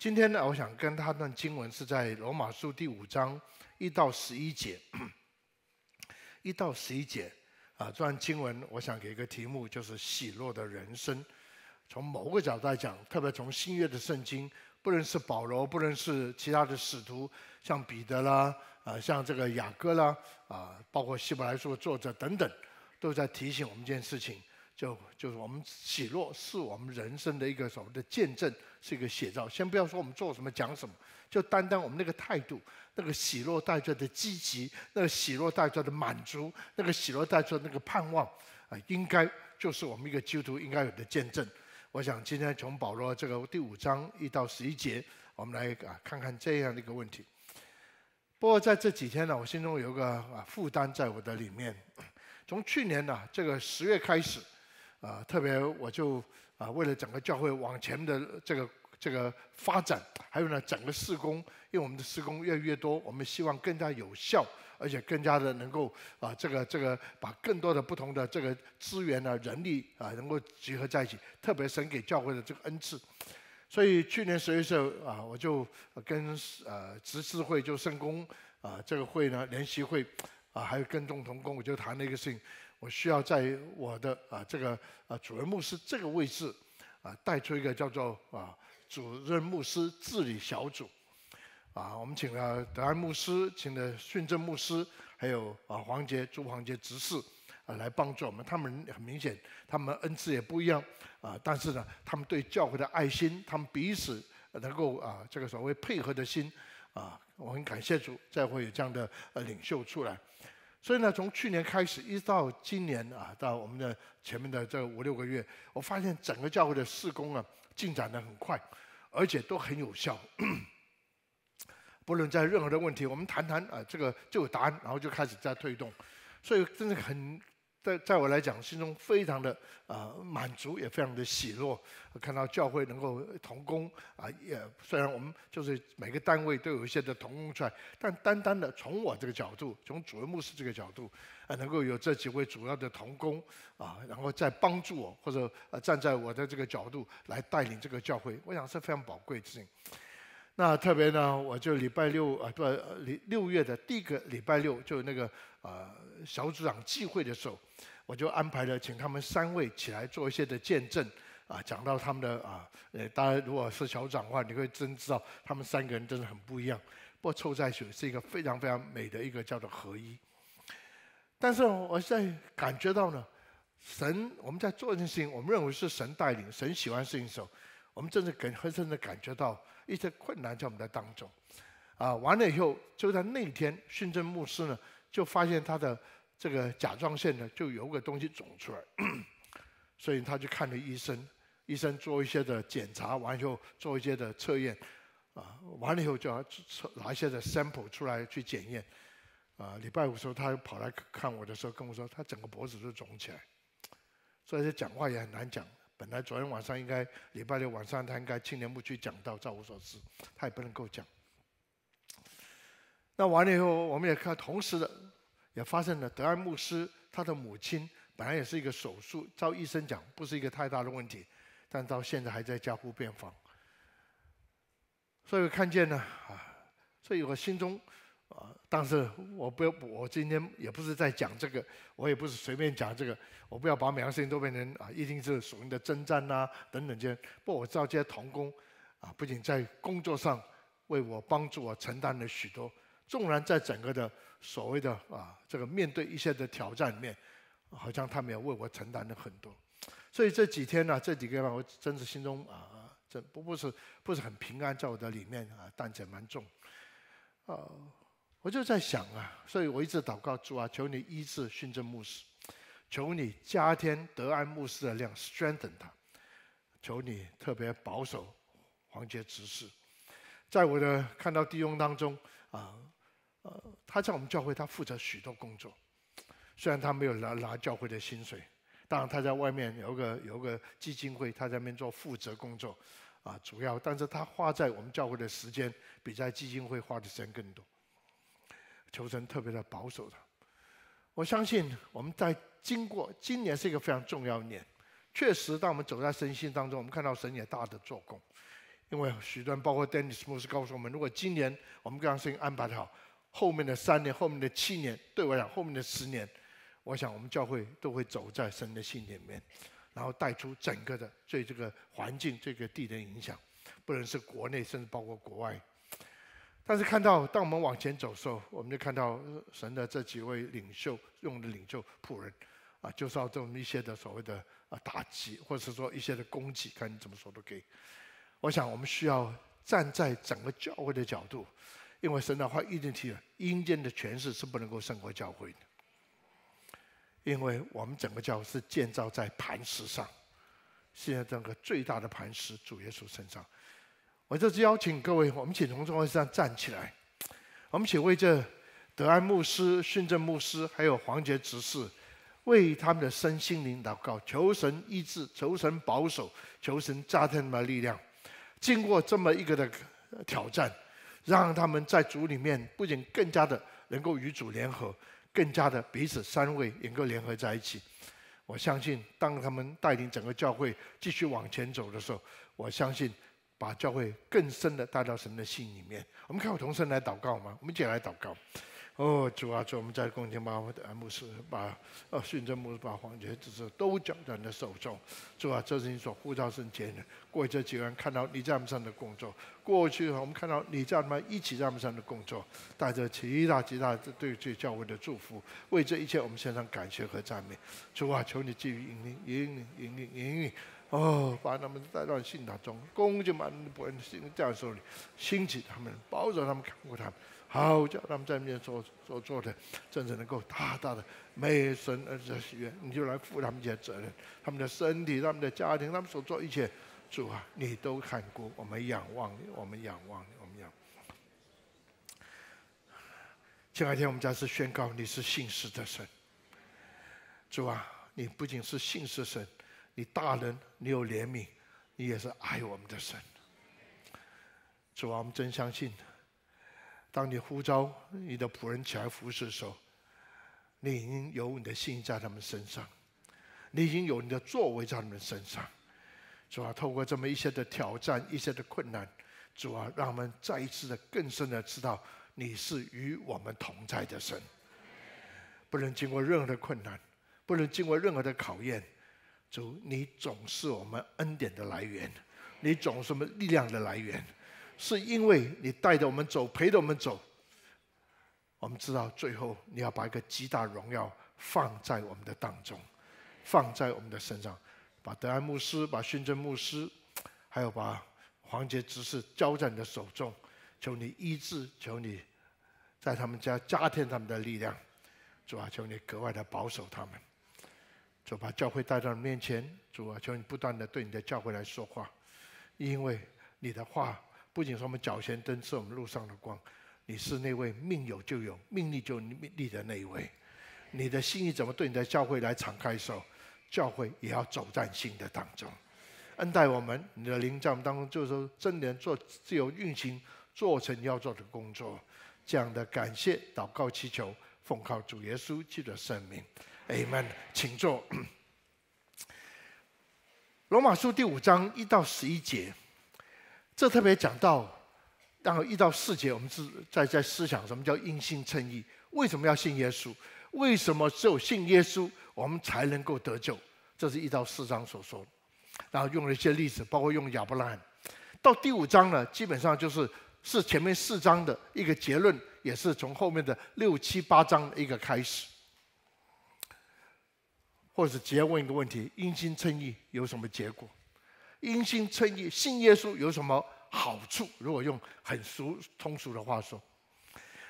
今天呢，我想跟他的经文是在罗马书第五章一到十一节，一到十一节啊，这段经文我想给个题目，就是喜乐的人生。从某个角度来讲，特别从新约的圣经，不论是保罗，不论是其他的使徒，像彼得啦，啊，像这个雅各啦，啊，包括希伯来书作者等等，都在提醒我们一件事情。就就是我们喜乐，是我们人生的一个什么的见证，是一个写照。先不要说我们做什么、讲什么，就单单我们那个态度，那个喜乐带着的积极，那个喜乐带着的满足，那个喜乐带着那个盼望，啊，应该就是我们一个基督徒应该有的见证。我想今天从保罗这个第五章一到十一节，我们来啊看看这样的一个问题。不过在这几天呢，我心中有个啊负担在我的里面。从去年呢，这个十月开始。啊，特别我就啊，为了整个教会往前的这个这个发展，还有呢，整个施工，因为我们的施工越来越多，我们希望更加有效，而且更加的能够啊，这个这个把更多的不同的这个资源呢，人力啊，能够集合在一起。特别神给教会的这个恩赐，所以去年十一月啊，我就跟呃执事会就圣公啊这个会呢联席会啊，还有跟众同工，我就谈了一个事情。我需要在我的啊这个啊主任牧师这个位置，啊带出一个叫做啊主任牧师治理小组，啊我们请了德安牧师，请了训政牧师，还有啊黄杰朱黄杰执事啊来帮助我们。他们很明显，他们恩赐也不一样啊，但是呢，他们对教会的爱心，他们彼此能够啊这个所谓配合的心啊，我很感谢主，再会有这样的呃领袖出来。所以呢，从去年开始，一直到今年啊，到我们的前面的这五六个月，我发现整个教会的施工啊进展的很快，而且都很有效。不论在任何的问题，我们谈谈啊，这个就有答案，然后就开始在推动，所以真的很。在在我来讲，心中非常的啊满足，也非常的喜乐。看到教会能够同工啊，也虽然我们就是每个单位都有一些的同工出来，但单单的从我这个角度，从主任牧师这个角度，啊，能够有这几位主要的同工啊，然后在帮助我，或者站在我的这个角度来带领这个教会，我想是非常宝贵的。事情。那特别呢，我就礼拜六啊，不，六六月的第一个礼拜六，就那个呃小组长聚会的时候，我就安排了请他们三位起来做一些的见证，啊，讲到他们的啊，呃，当然如果是小组长的话，你会真知道他们三个人真的很不一样。不过凑在一起是一个非常非常美的一个叫做合一。但是我在感觉到呢，神我们在做一件事情，我们认为是神带领，神喜欢事情的时候，我们真的感很深的感觉到。一些困难在我们的当中，啊，完了以后就在那一天，训政牧师呢就发现他的这个甲状腺呢就有个东西肿出来，所以他就看了医生，医生做一些的检查，完以后做一些的测验，啊，完了以后就要测拿一些的 sample 出来去检验，啊，礼拜五时候他跑来看我的时候跟我说，他整个脖子都肿起来，所以他讲话也很难讲。本来昨天晚上应该礼拜六晚上他应该青年部去讲到，照我所知，他也不能够讲。那完了以后，我们也看同时的也发生了德安牧师他的母亲，本来也是一个手术，照医生讲不是一个太大的问题，但到现在还在加护病房。所以看见呢，啊，所以我心中。但是我不，我今天也不是在讲这个，我也不是随便讲这个。我不要把每样事情都变成啊，一定是所谓的征战呐等等些。不我知道这些童工，啊，不仅在工作上为我帮助我承担了许多，纵然在整个的所谓的啊这个面对一些的挑战里面，好像他们也为我承担了很多。所以这几天呢，这几个月我真是心中啊，真不是不是很平安，在我的里面啊，担子蛮重，啊。我就在想啊，所以我一直祷告主啊，求你医治殉真牧师，求你加添德安牧师的量，strengthen 他，求你特别保守黄杰执事。在我的看到弟兄当中啊，呃，他在我们教会他负责许多工作，虽然他没有拿拿教会的薪水，当然他在外面有个有个基金会，他在那边做负责工作，啊，主要，但是他花在我们教会的时间比在基金会花的时间更多。求神特别的保守的，我相信我们在经过今年是一个非常重要的年，确实，当我们走在神心当中，我们看到神也大的做工，因为许多人包括 Denny 牧师告诉我们，如果今年我们各神安排的好，后面的三年、后面的七年，对我讲，后面的十年，我想我们教会都会走在神的心里面，然后带出整个的，对这个环境、这个地的影响，不论是国内，甚至包括国外。但是看到，当我们往前走的时候，我们就看到神的这几位领袖，用的领袖仆人，啊，就是要这么一些的所谓的啊打击，或者是说一些的攻击，看你怎么说都可以。我想我们需要站在整个教会的角度，因为神的话一定提了，阴间的权势是不能够胜过教会的，因为我们整个教会是建造在磐石上，现在整个最大的磐石主耶稣身上。我这次邀请各位，我们请从座位上站起来，我们请为这德安牧师、训政牧师，还有黄杰执事，为他们的身心灵祷告，求神医治，求神保守，求神加添他们力量。经过这么一个的挑战，让他们在主里面不仅更加的能够与主联合，更加的彼此三位能够联合在一起。我相信，当他们带领整个教会继续往前走的时候，我相信。把教会更深的带到神的心里面。我们看有同声来祷告吗？我们一起来祷告。哦，主啊，主，我们在公敬把我的牧师把，呃，训正牧师把黄杰之子都交在你的手中。主啊，这是你所呼召圣洁的，过去这几个人看到你在们上的工作，过去我们看到你在他们一起在们上的工作，带着极大极大的对这教会的祝福。为这一切，我们献上感谢和赞美。主啊，求你继续引领、引领、引领、引领。哦，把他们带到信达中，恭敬满们，不要信这样说理，兴起他们，保守他们，看顾他们，好叫他们在面前所所做的，真正能够大大的美神儿子许愿，你就来负他们一些责任，他们的身体，他们的家庭，他们所做一切，主啊，你都看顾。我们仰望你，我们仰望你，我们仰。前两天我们家是宣告你是信实的神。主啊，你不仅是信实神。你大人，你有怜悯，你也是爱我们的神。主啊，我们真相信，当你呼召你的仆人起来服侍的时候，你已经有你的心在他们身上，你已经有你的作为在他们身上。主啊，透过这么一些的挑战、一些的困难，主啊，让我们再一次的、更深的知道你是与我们同在的神。不能经过任何的困难，不能经过任何的考验。主，你总是我们恩典的来源，你总什么力量的来源？是因为你带着我们走，陪着我们走。我们知道，最后你要把一个极大荣耀放在我们的当中，放在我们的身上，把德安牧师、把宣真牧师，还有把黄杰执事交在你的手中。求你医治，求你在他们家加添他们的力量，主啊，求你格外的保守他们。就把教会带到你面前，主啊，求你不断的对你的教会来说话，因为你的话不仅是我们脚前灯，是我们路上的光，你是那位命有就有，命立就命立的那一位。你的心意怎么对你的教会来敞开手，教会也要走在新的当中，恩待我们。你的灵在我们当中就是说，真灵做自由运行，做成要做的工作。这样的感谢祷告祈求，奉靠主耶稣基督圣名。Amen，请坐。罗马书第五章一到十一节，这特别讲到，然后一到四节，我们是在在思想什么叫因信称义？为什么要信耶稣？为什么只有信耶稣，我们才能够得救？这是一到四章所说，然后用了一些例子，包括用亚伯拉罕。到第五章呢，基本上就是是前面四章的一个结论，也是从后面的六七八章的一个开始。或者直接问一个问题：因信称义有什么结果？因信称义，信耶稣有什么好处？如果用很俗通俗的话说，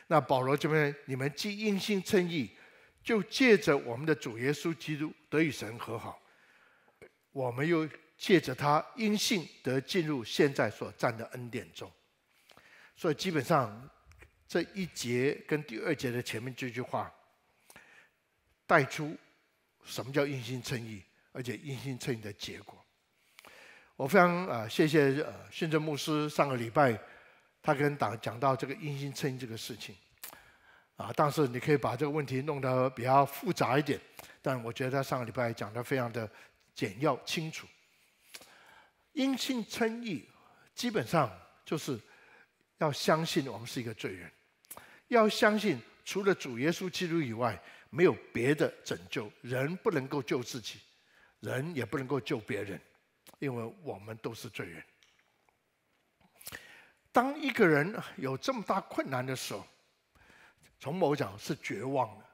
那保罗这边，你们既因信称义，就借着我们的主耶稣基督得与神和好，我们又借着他因信得进入现在所占的恩典中。所以基本上这一节跟第二节的前面这句话带出。什么叫因信称义？而且因信称义的结果，我非常啊，谢谢呃，殉职牧师上个礼拜，他跟党讲到这个因信称义这个事情，啊，但是你可以把这个问题弄得比较复杂一点，但我觉得他上个礼拜讲的非常的简要清楚。因信称义基本上就是要相信我们是一个罪人，要相信除了主耶稣基督以外。没有别的拯救，人不能够救自己，人也不能够救别人，因为我们都是罪人。当一个人有这么大困难的时候，从某角是绝望的，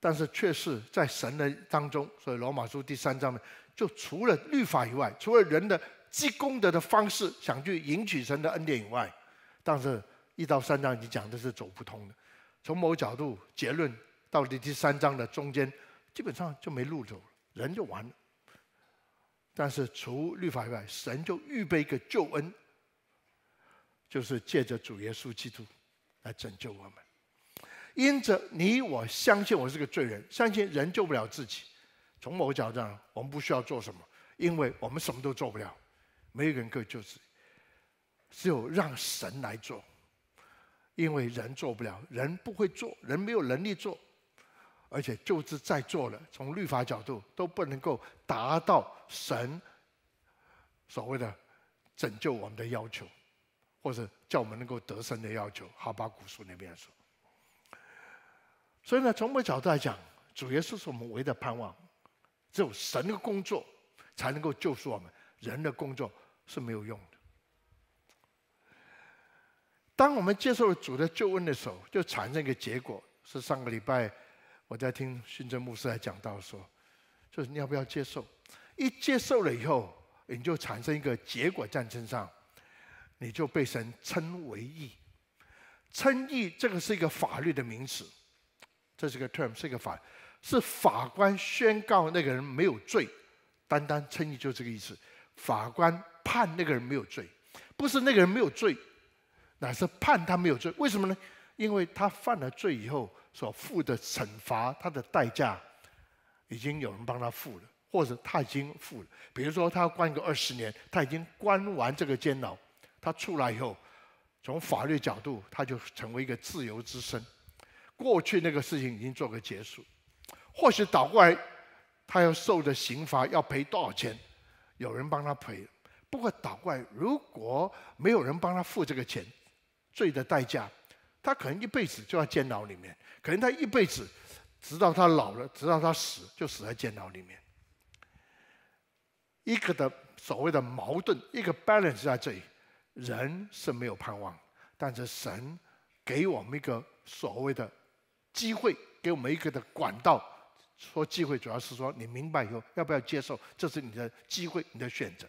但是却是在神的当中。所以罗马书第三章呢，就除了律法以外，除了人的积功德的方式想去赢取神的恩典以外，但是一到三章已经讲的是走不通的。从某角度结论。到了第三章的中间，基本上就没路走了，人就完了。但是除律法以外，神就预备一个救恩，就是借着主耶稣基督来拯救我们。因着你我相信我是个罪人，相信人救不了自己。从某个角度上，我们不需要做什么，因为我们什么都做不了，没有人可以救自己，只有让神来做，因为人做不了，人不会做，人没有能力做。而且，就是在座的，从律法角度都不能够达到神所谓的拯救我们的要求，或者叫我们能够得胜的要求。哈巴古书那边说，所以呢，从某角度来讲，主耶稣是我们唯一的盼望，只有神的工作才能够救赎我们，人的工作是没有用的。当我们接受了主的救恩的时候，就产生一个结果，是上个礼拜。我在听训政牧师来讲到说，就是你要不要接受？一接受了以后，你就产生一个结果，战争上，你就被神称为义。称义这个是一个法律的名词，这是个 term，是一个法，是法官宣告那个人没有罪，单单称义就这个意思。法官判那个人没有罪，不是那个人没有罪，乃是判他没有罪。为什么呢？因为他犯了罪以后所付的惩罚，他的代价已经有人帮他付了，或者他已经付了。比如说，他关个二十年，他已经关完这个监牢，他出来以后，从法律角度，他就成为一个自由之身。过去那个事情已经做个结束。或许倒过来，他要受的刑罚要赔多少钱，有人帮他赔。不过倒过来，如果没有人帮他付这个钱，罪的代价。他可能一辈子就在监牢里面，可能他一辈子，直到他老了，直到他死，就死在监牢里面。一个的所谓的矛盾，一个 balance 在这里，人是没有盼望，但是神给我们一个所谓的机会，给我们一个的管道。说机会，主要是说你明白以后要不要接受，这是你的机会，你的选择。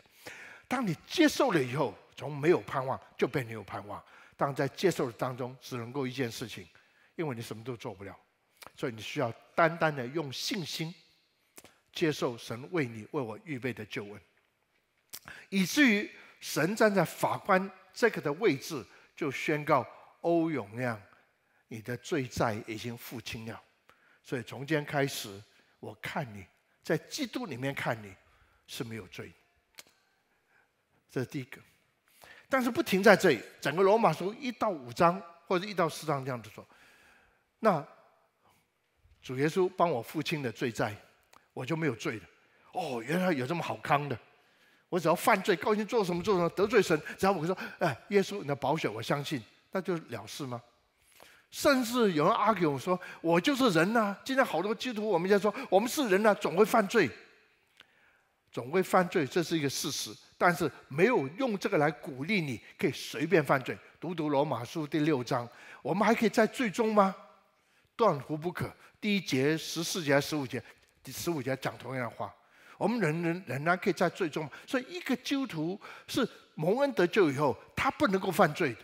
当你接受了以后，从没有盼望就变成有盼望。当在接受当中，只能够一件事情，因为你什么都做不了，所以你需要单单的用信心接受神为你、为我预备的救恩，以至于神站在法官这个的位置，就宣告欧永亮，你的罪债已经付清了，所以从今天开始，我看你在基督里面看你是没有罪，这是第一个。但是不停在这里，整个罗马书一到五章或者一到四章这样子说，那主耶稣帮我父亲的罪债，我就没有罪了。哦，原来有这么好康的，我只要犯罪，高兴做什么做什么，得罪神，只要我说，哎，耶稣你的保全，我相信，那就了事吗？甚至有人 argue 我说，我就是人呐，今天好多基督徒，我们在说，我们是人呐，总会犯罪，总会犯罪，这是一个事实。但是没有用这个来鼓励，你可以随便犯罪。读读罗马书第六章，我们还可以在最终吗？断乎不可。第一节、十四节、十五节，第十五节讲同样话。我们仍仍仍然可以在最终。所以一个基督徒是蒙恩得救以后，他不能够犯罪的。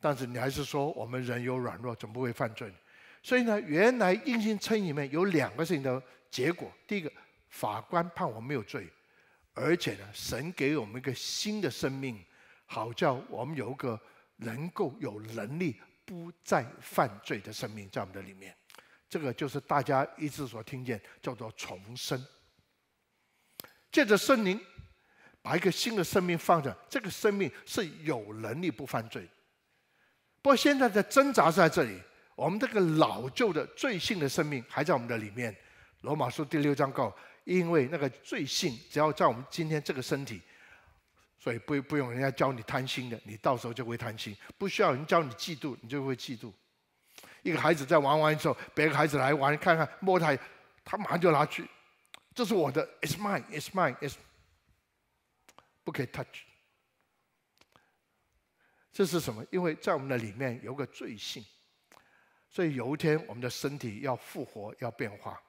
但是你还是说我们人有软弱，总不会犯罪。所以呢，原来硬性称里面有两个事情的结果。第一个，法官判我没有罪。而且呢，神给我们一个新的生命，好叫我们有一个能够有能力不再犯罪的生命在我们的里面。这个就是大家一直所听见叫做重生。借着圣灵，把一个新的生命放下，这个生命是有能力不犯罪。不过现在在挣扎在这里，我们这个老旧的罪性的生命还在我们的里面。罗马书第六章告。因为那个罪性，只要在我们今天这个身体，所以不不用人家教你贪心的，你到时候就会贪心；不需要人教你嫉妒，你就会嫉妒。一个孩子在玩完之后，别的孩子来玩，看看摸他，他马上就拿去，这是我的，It's mine，It's mine，It's 不可以 touch。这是什么？因为在我们的里面有个罪性，所以有一天我们的身体要复活，要变化，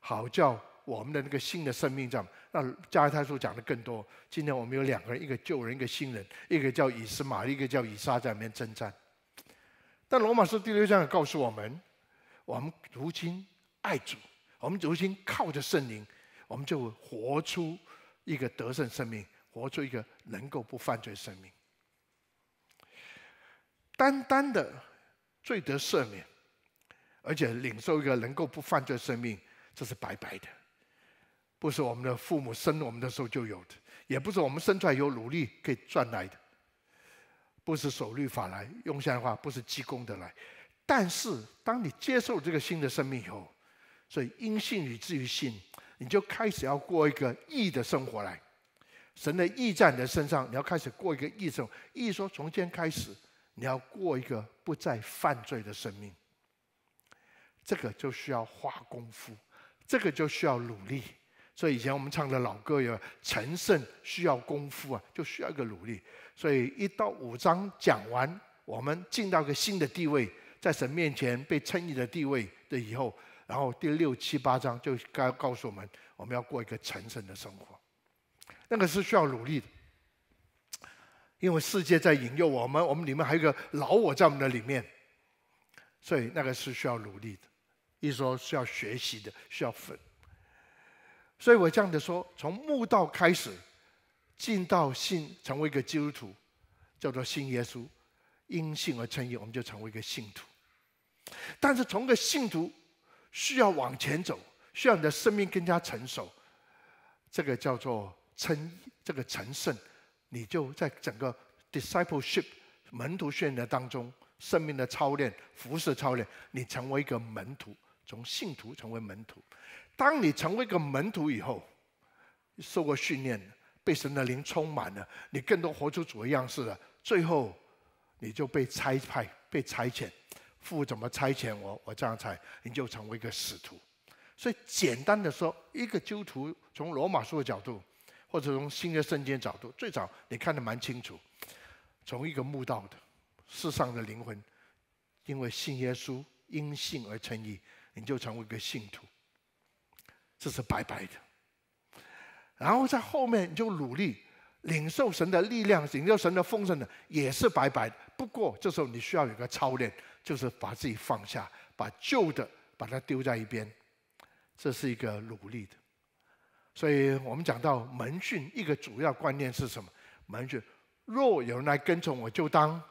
好叫。我们的那个新的生命，这样，那加尔太书讲的更多。今天我们有两个人，一个旧人，一个新人，一个叫以斯玛，一个叫以撒，在里面征战。但罗马书第六章也告诉我们，我们如今爱主，我们如今靠着圣灵，我们就活出一个得胜生命，活出一个能够不犯罪生命。单单的罪得赦免，而且领受一个能够不犯罪生命，这是白白的。不是我们的父母生我们的时候就有的，也不是我们生出来有努力可以赚来的，不是守律法来，用现代话不是积功德来。但是，当你接受这个新的生命以后，所以因信以至于信，你就开始要过一个义的生活来。神的义在你的身上，你要开始过一个义生。义说从今天开始，你要过一个不再犯罪的生命。这个就需要花功夫，这个就需要努力。所以以前我们唱的老歌有“成圣需要功夫啊，就需要一个努力。”所以一到五章讲完，我们进到个新的地位，在神面前被称义的地位的以后，然后第六七八章就该告诉我们，我们要过一个成圣的生活，那个是需要努力的，因为世界在引诱我们，我们里面还有个老我在我们的里面，所以那个是需要努力的，一说需要学习的，需要奋。所以，我这样的说，从墓道开始，进到信，成为一个基督徒，叫做信耶稣，因信而称义，我们就成为一个信徒。但是，从个信徒需要往前走，需要你的生命更加成熟，这个叫做称这个成圣，你就在整个 discipleship 门徒训练当中，生命的操练、服饰操练，你成为一个门徒。从信徒成为门徒，当你成为一个门徒以后，受过训练，被神的灵充满了，你更多活出主的样式了。最后，你就被差派，被差遣，父怎么差遣我，我这样差，你就成为一个使徒。所以，简单的说，一个基督徒从罗马书的角度，或者从新约圣经角度，最早你看得蛮清楚，从一个墓道的世上的灵魂，因为信耶稣，因信而成义。你就成为个信徒，这是白白的。然后在后面你就努力领受神的力量，领受神的丰盛的，也是白白的。不过这时候你需要有个操练，就是把自己放下，把旧的把它丢在一边，这是一个努力的。所以我们讲到门训，一个主要观念是什么？门训：若有人来跟从，我就当。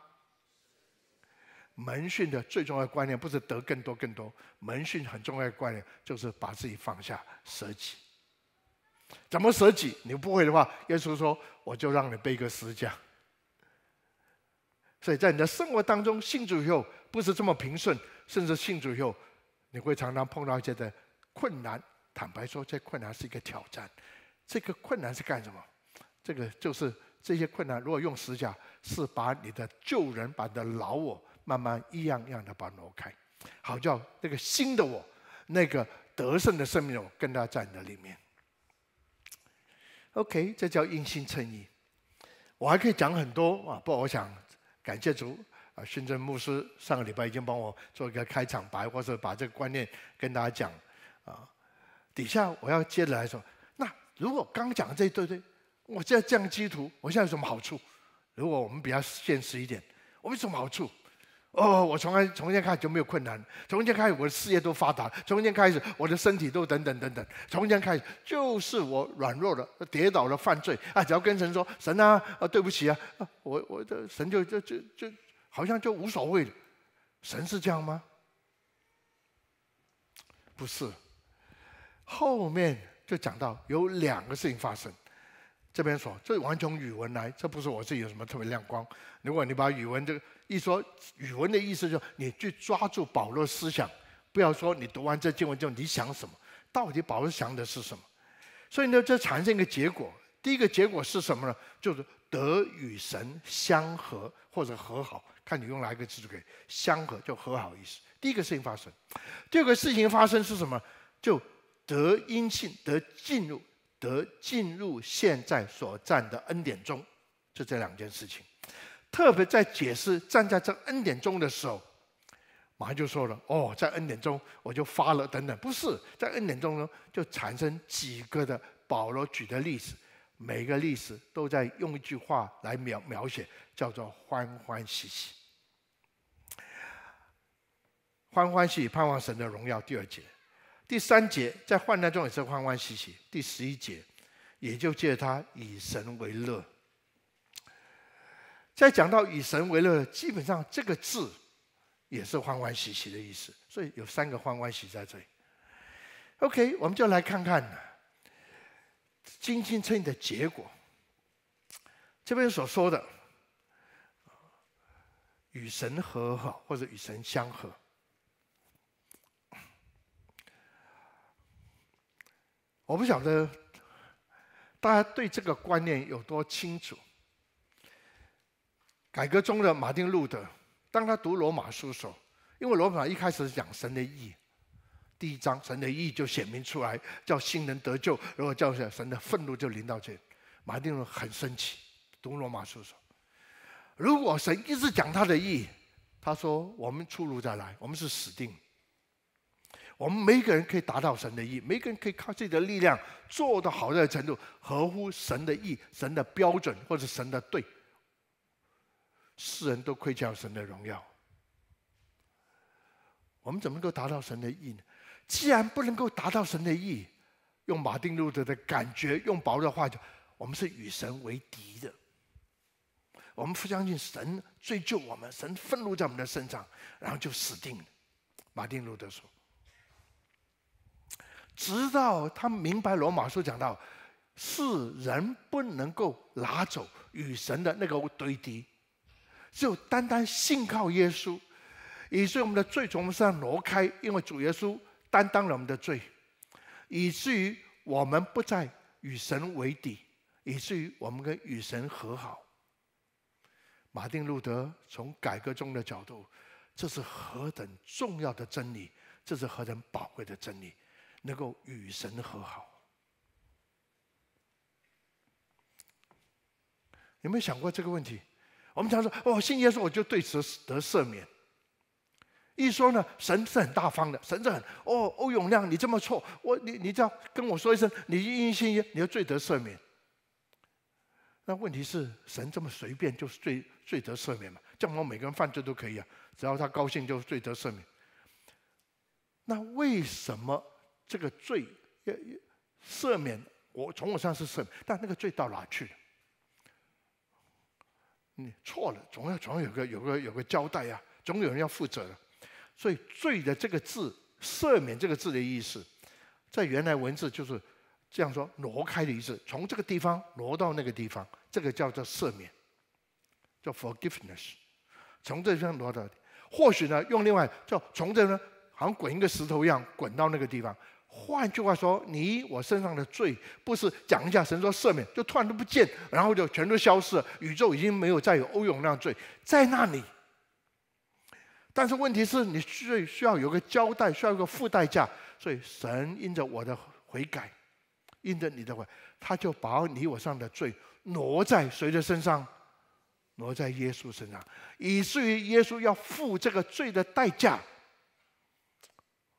门训的最重要的观念不是得更多更多，门训很重要的观念就是把自己放下，舍己。怎么舍己？你不会的话，耶稣说我就让你背个十字架。所以在你的生活当中，信主以后不是这么平顺，甚至信主以后你会常常碰到一些的困难。坦白说，这困难是一个挑战。这个困难是干什么？这个就是这些困难，如果用十字架，是把你的旧人，把你的老我。慢慢一样一样的把挪开，好叫那个新的我，那个得胜的生命我跟他在你的里面。OK，这叫因心称意。我还可以讲很多啊，不过我想感谢主啊，宣正牧师上个礼拜已经帮我做一个开场白，或者把这个观念跟大家讲啊。底下我要接着来说，那如果刚讲的这对对，我现在降基徒，我现在有什么好处？如果我们比较现实一点，我有什么好处？哦，我从来从今开始就没有困难，从今开始我的事业都发达，从今开始我的身体都等等等等，从今开始就是我软弱了、跌倒了、犯罪啊！只要跟神说，神啊，啊对不起啊，我我的神就就就就好像就无所谓了，神是这样吗？不是，后面就讲到有两个事情发生。这边说，这完全语文来，这不是我自己有什么特别亮光。如果你把语文这个一说，语文的意思就是你去抓住保罗思想，不要说你读完这经文之后你想什么，到底保罗想的是什么？所以呢，这产生一个结果。第一个结果是什么呢？就是得与神相合或者和好，看你用哪一个字可以相合，就和好意思。第一个事情发生，第二个事情发生是什么？就得因信得进入。得进入现在所站的恩典中，就这两件事情。特别在解释站在这恩典中的时候，马上就说了：“哦，在恩典中，我就发了等等。”不是在恩典中呢，就产生几个的保罗举的例子，每个例子都在用一句话来描描写，叫做“欢欢喜喜，欢欢喜喜盼望神的荣耀”。第二节。第三节在患难中也是欢欢喜喜。第十一节，也就借他以神为乐。在讲到以神为乐，基本上这个字也是欢欢喜喜的意思，所以有三个欢欢喜在这里。OK，我们就来看看金星称的结果。这边所说的，与神和好，或者与神相合。我不晓得大家对这个观念有多清楚。改革中的马丁路德，当他读罗马书时，因为罗马一开始讲神的义，第一章神的义就显明出来，叫新人得救，如果叫神的愤怒就临到这，马丁路很生气，读罗马书说，如果神一直讲他的义，他说我们出路再来，我们是死定。我们每一个人可以达到神的意，每一个人可以靠自己的力量做到好的程度，合乎神的意、神的标准或者神的对。世人都亏欠神的荣耀。我们怎么能够达到神的意呢？既然不能够达到神的意，用马丁路德的感觉，用白话讲，我们是与神为敌的。我们不相信神追究我们，神愤怒在我们的身上，然后就死定了。马丁路德说。直到他明白罗马书讲到，是人不能够拿走与神的那个对敌，就单单信靠耶稣，以至于我们的罪从我们身上挪开，因为主耶稣担当了我们的罪，以至于我们不再与神为敌，以至于我们跟与神和好。马丁路德从改革中的角度，这是何等重要的真理，这是何等宝贵的真理。能够与神和好，有没有想过这个问题？我们常说哦，信耶稣我就对此得赦免。一说呢，神是很大方的，神是很哦，欧永亮你这么错，我你你只要跟我说一声，你因信耶你要罪得赦免。那问题是，神这么随便就是罪罪得赦免嘛？叫我们每个人犯罪都可以啊，只要他高兴就罪得赦免。那为什么？这个罪要赦免，我从我身上是赦免，但那个罪到哪去了？你错了，总要总要有个有个有个交代呀，总有人要负责的。所以“罪”的这个字，“赦免”这个字的意思，在原来文字就是这样说：挪开的意思，从这个地方挪到那个地方，这个叫做赦免，叫 forgiveness，从这地方挪到。或许呢，用另外叫从这呢。像滚一个石头一样滚到那个地方。换句话说，你我身上的罪，不是讲一下神说赦免，就突然都不见，然后就全都消失，了。宇宙已经没有再有欧永那样罪在那里。但是问题是你需需要有个交代，需要个付代价。所以神因着我的悔改，因着你的悔，他就把你我上的罪挪在谁的身上？挪在耶稣身上，以至于耶稣要付这个罪的代价。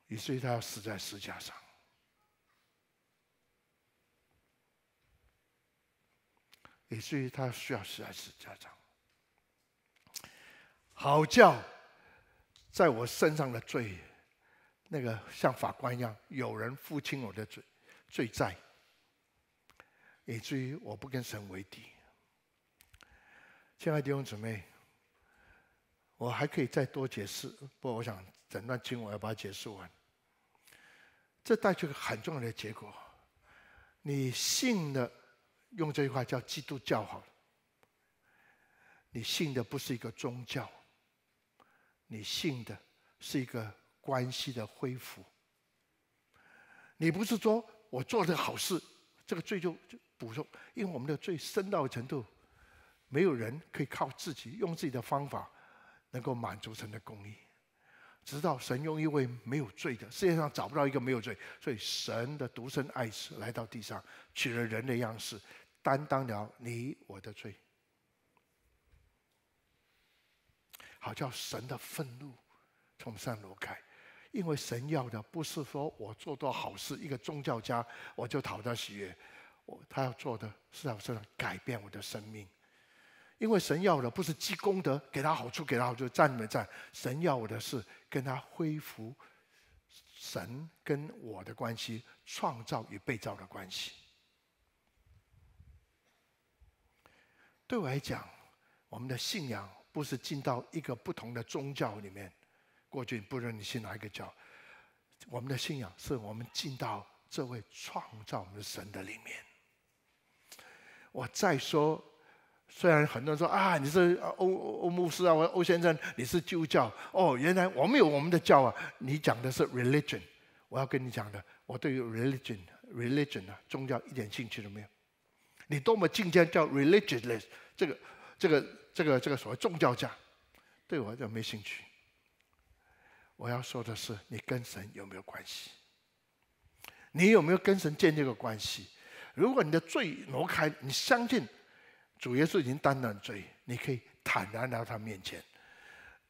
以至于他要死在石架上，以至于他需要死在石架上。好叫在我身上的罪，那个像法官一样，有人付清我的罪罪债，以至于我不跟神为敌。亲爱的弟兄姊妹，我还可以再多解释，不过我想。整段经文要把它解释完，这带个很重要的结果：你信的，用这句话叫基督教好；你信的不是一个宗教，你信的是一个关系的恢复。你不是说我做的好事，这个罪就就补充，因为我们的罪深到程度，没有人可以靠自己用自己的方法能够满足神的公义。直到神用一位没有罪的，世界上找不到一个没有罪，所以神的独生爱子来到地上，取了人的样式，担当了你我的罪，好叫神的愤怒从上挪开，因为神要的不是说我做多好事，一个宗教家我就讨到喜悦，我他要做的是让这改变我的生命。因为神要的不是积功德，给他好处，给他好处，赞没赞？神要我的是跟他恢复神跟我的关系，创造与被造的关系。对我来讲，我们的信仰不是进到一个不同的宗教里面。过去不论你信哪一个教，我们的信仰是我们进到这位创造我们的神的里面。我再说。虽然很多人说啊，你是欧欧牧师啊，我说欧先生，你是基督教哦，原来我们有我们的教啊。你讲的是 religion，我要跟你讲的，我对于 religion，religion 啊，宗教一点兴趣都没有。你多么境界叫 r e l i g i l o u s 这个这个这个这个所谓宗教家，对我就没兴趣。我要说的是，你跟神有没有关系？你有没有跟神建立个关系？如果你的罪挪开，你相信。主耶稣已经担当罪，你可以坦然到他面前，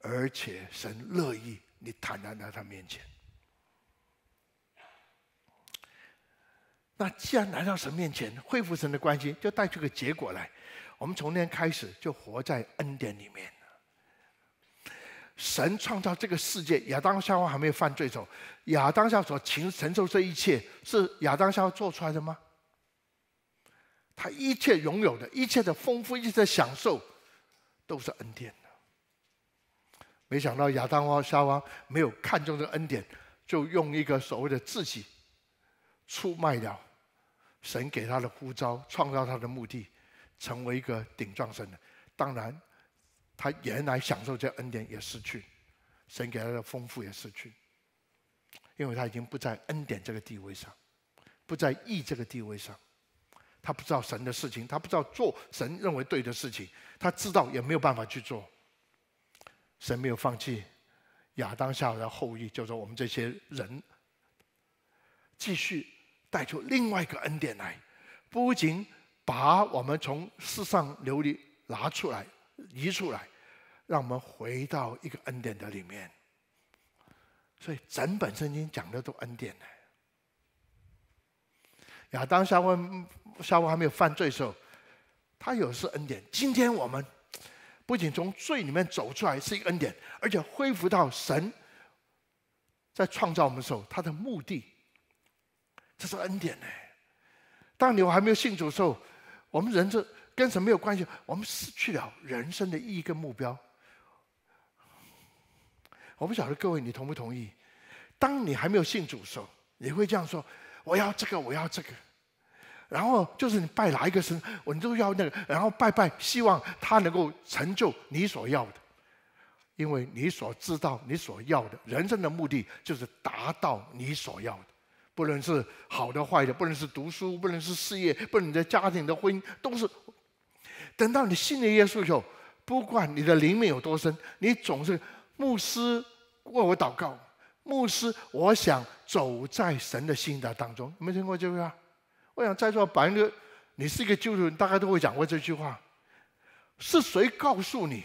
而且神乐意你坦然到他面前。那既然来到神面前，恢复神的关系，就带出个结果来。我们从那开始就活在恩典里面神创造这个世界，亚当夏娃还没有犯罪时候，亚当夏所承承受这一切，是亚当夏娃做出来的吗？他一切拥有的一切的丰富，一切的享受，都是恩典的。没想到亚当和夏娃没有看中这个恩典，就用一个所谓的自己出卖了神给他的呼召，创造他的目的，成为一个顶撞神的。当然，他原来享受这恩典也失去，神给他的丰富也失去，因为他已经不在恩典这个地位上，不在义这个地位上。他不知道神的事情，他不知道做神认为对的事情。他知道也没有办法去做。神没有放弃亚当娃的后裔，就是我们这些人，继续带出另外一个恩典来，不仅把我们从世上流离拿出来移出来，让我们回到一个恩典的里面。所以整本圣经讲的都恩典的。啊，当夏娃夏娃还没有犯罪的时候，他有是恩典。今天我们不仅从罪里面走出来是一个恩典，而且恢复到神在创造我们时候他的目的，这是恩典呢。当牛还没有信主的时候，我们人是跟神没有关系，我们失去了人生的意义跟目标。我不晓得各位你同不同意？当你还没有信主的时候，你会这样说：“我要这个，我要这个。”然后就是你拜哪一个神，我都要那个，然后拜拜，希望他能够成就你所要的，因为你所知道，你所要的人生的目的就是达到你所要的，不论是好的坏的，不论是读书，不论是事业，不论你的家庭的婚姻，都是。等到你信了耶稣后，不管你的灵命有多深，你总是牧师为我祷告，牧师，我想走在神的心的当中，有没有听过这句话？我想在座，百分之，你是一个基督徒，大概都会讲过这句话：是谁告诉你，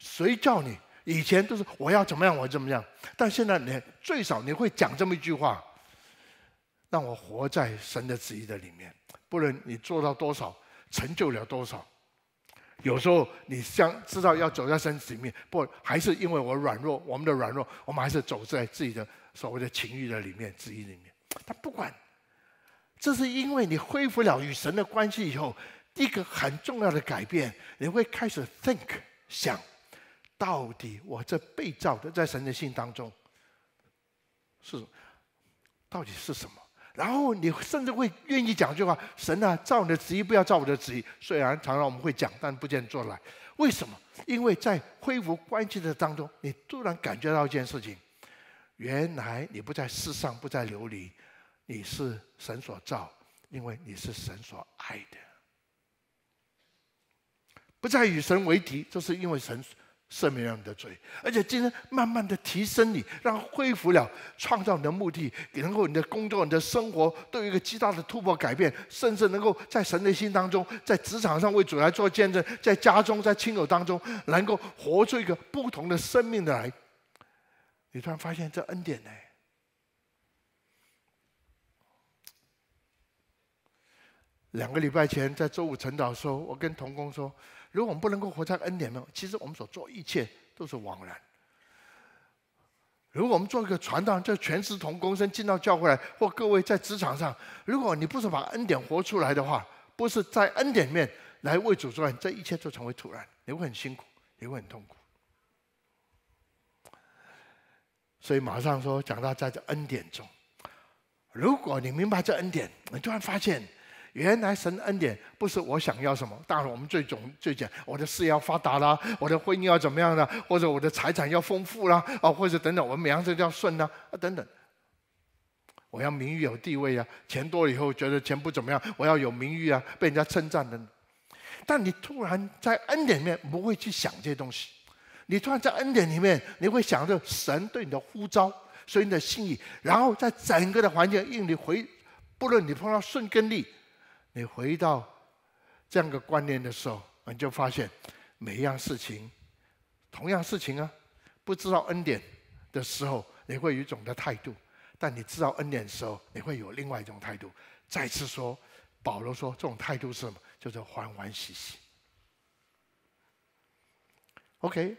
谁叫你？以前都是我要怎么样，我怎么样。但现在你最少你会讲这么一句话：让我活在神的旨意的里面。不论你做到多少，成就了多少，有时候你想知道要走在神里面，不还是因为我软弱？我们的软弱，我们还是走在自己的所谓的情欲的里面、旨意里面。他不管。这是因为你恢复了与神的关系以后，一个很重要的改变，你会开始 think 想，到底我这被造的在神的心当中是到底是什么？然后你甚至会愿意讲一句话：“神啊，造你的旨意，不要造我的旨意。”虽然常常我们会讲，但不见做来。为什么？因为在恢复关系的当中，你突然感觉到一件事情：原来你不在世上，不在流离。你是神所造，因为你是神所爱的，不再与神为敌，这是因为神赦免了你的罪，而且今天慢慢的提升你，让恢复了创造你的目的，能够你的工作、你的生活都有一个极大的突破改变，甚至能够在神的心当中，在职场上为主来做见证，在家中在亲友当中，能够活出一个不同的生命的来，你突然发现这恩典呢？两个礼拜前，在周五晨祷说，我跟童工说，如果我们不能够活在恩典中，其实我们所做一切都是枉然。如果我们做一个传道，就全是同工生进到教会来，或各位在职场上，如果你不是把恩典活出来的话，不是在恩典面来为主做，工，这一切就成为徒然，你会很辛苦，也会很痛苦。所以马上说，讲到在这恩典中，如果你明白这恩典，你突然发现。原来神恩典不是我想要什么。当然，我们最总最简，我的事业要发达啦，我的婚姻要怎么样呢？或者我的财产要丰富啦，啊，或者等等，我们每样事要顺啦，啊等等。我要名誉有地位啊，钱多了以后觉得钱不怎么样，我要有名誉啊，被人家称赞的。但你突然在恩典里面不会去想这些东西，你突然在恩典里面，你会想着神对你的呼召，所以你的信义，然后在整个的环境因为你回，不论你碰到顺跟逆。你回到这样个观念的时候，你就发现每一样事情，同样事情啊，不知道恩典的时候，你会有一种的态度；但你知道恩典的时候，你会有另外一种态度。再次说，保罗说这种态度是什么？叫做欢欢喜喜。OK，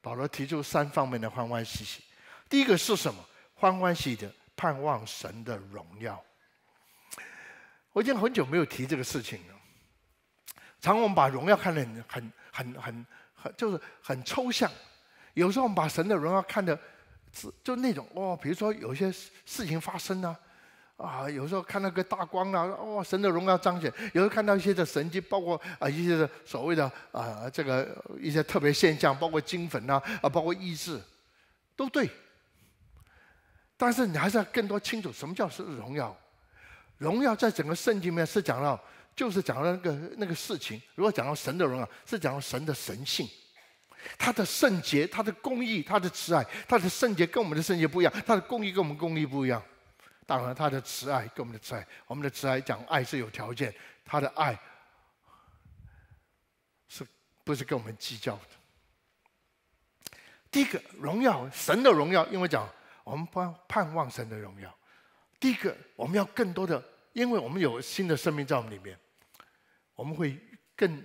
保罗提出三方面的欢欢喜喜。第一个是什么？欢欢喜喜盼望神的荣耀。我已经很久没有提这个事情了。常我们把荣耀看得很、很、很、很、很，就是很抽象。有时候我们把神的荣耀看得是就那种哦，比如说有些事情发生啊，啊，有时候看到个大光啊，哦，神的荣耀彰显；，有时候看到一些的神迹，包括啊一些的所谓的啊这个一些特别现象，包括金粉啊，啊，包括异事，都对。但是你还是要更多清楚，什么叫是荣耀。荣耀在整个圣经里面是讲到，就是讲到那个那个事情。如果讲到神的荣耀，是讲到神的神性，他的圣洁、他的公义、他的慈爱、他的圣洁跟我们的圣洁不一样，他的公义跟我们公义不一样。当然，他的慈爱跟我们的慈爱，我们的慈爱讲爱是有条件，他的爱是不是跟我们计较的？第一个，荣耀，神的荣耀，因为讲我们盼望神的荣耀。第一个，我们要更多的，因为我们有新的生命在我们里面，我们会更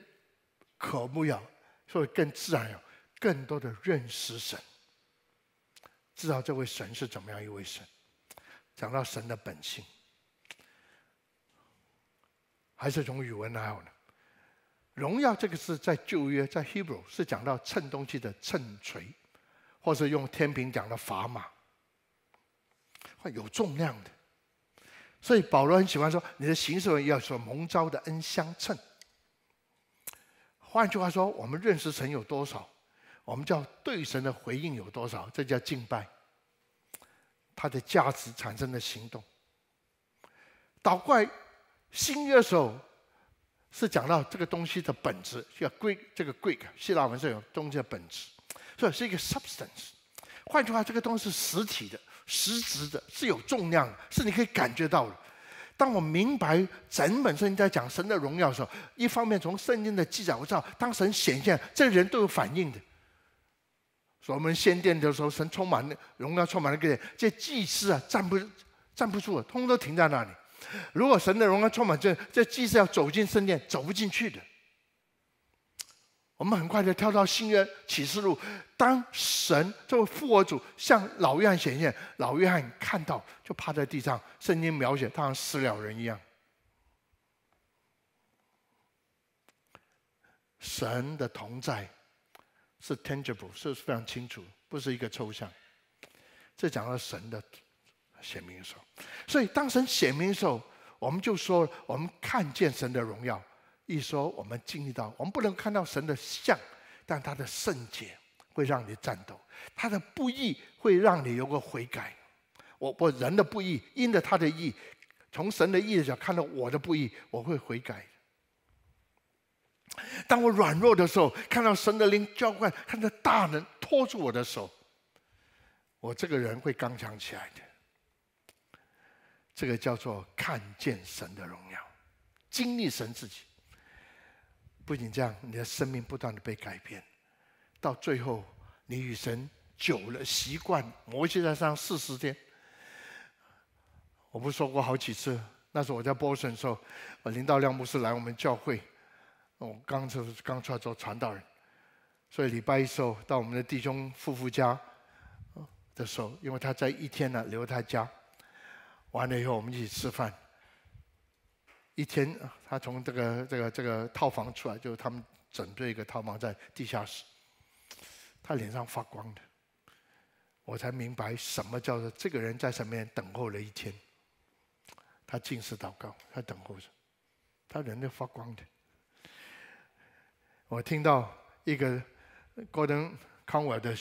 渴慕要，所以更自然要，更多的认识神。知道这位神是怎么样一位神？讲到神的本性，还是从语文来好呢？荣耀这个字在旧约在 Hebrew 是讲到称东西的称锤，或是用天平讲的砝码，会有重量的。所以保罗很喜欢说：“你的行事要说蒙召的恩相称。”换句话说，我们认识神有多少，我们叫对神的回应有多少，这叫敬拜。它的价值产生的行动。祷告新约时候是讲到这个东西的本质，叫“贵”这个“贵”希腊文是有东西的本质，所以是一个 substance。换句话，这个东西是实体的。实质的是有重量的，是你可以感觉到的。当我明白整本书在讲神的荣耀的时候，一方面从圣经的记载，我知道当神显现，这人都有反应的。所以，我们先殿的时候，神充满了荣耀，充满了个人。这祭司啊，站不站不住，通都停在那里。如果神的荣耀充满这，这祭司要走进圣殿，走不进去的。我们很快就跳到新约启示录，当神这位复活主向老约翰显现，老约翰看到就趴在地上，圣经描写他像死了人一样。神的同在是 tangible，是非常清楚，不是一个抽象。这讲到神的显明的时候，所以当神显明的时候，我们就说我们看见神的荣耀。一说我们经历到，我们不能看到神的像，但他的圣洁会让你战斗，他的不义会让你有个悔改。我我人的不义，因着他的义，从神的义的角度看到我的不义，我会悔改。当我软弱的时候，看到神的灵浇灌，看到大人托住我的手，我这个人会刚强起来的。这个叫做看见神的荣耀，经历神自己。不仅这样，你的生命不断的被改变，到最后，你与神久了习惯，摩西在上四十天，我不是说过好几次？那时候我在波士顿时候，我林道亮牧师来我们教会，我刚出刚出来做传道人，所以礼拜一时候到我们的弟兄夫妇家的时候，因为他在一天呢留他家，完了以后我们一起吃饭。一天，他从这个这个这个套房出来，就是他们整备一个套房在地下室。他脸上发光的，我才明白什么叫做这个人在上面等候了一天。他进食祷告，他等候着，他人都发光的。我听到一个戈登康威尔的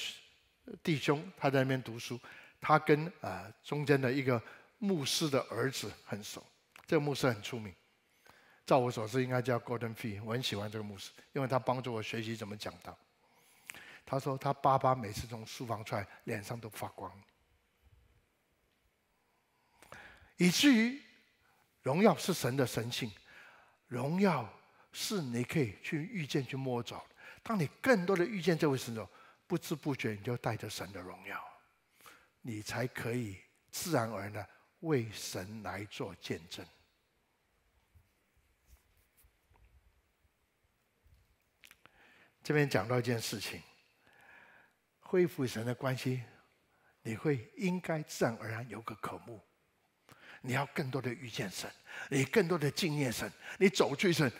弟兄，他在那边读书，他跟呃中间的一个牧师的儿子很熟，这个牧师很出名。照我所知，应该叫 Golden Fee。我很喜欢这个牧师，因为他帮助我学习怎么讲道。他说，他爸爸每次从书房出来，脸上都发光。以至于，荣耀是神的神性，荣耀是你可以去遇见、去摸着。当你更多的遇见这位神的时候，不知不觉你就带着神的荣耀，你才可以自然而然的为神来做见证。这边讲到一件事情，恢复神的关系，你会应该自然而然有个渴慕，你要更多的遇见神，你更多的敬念神，你走去神，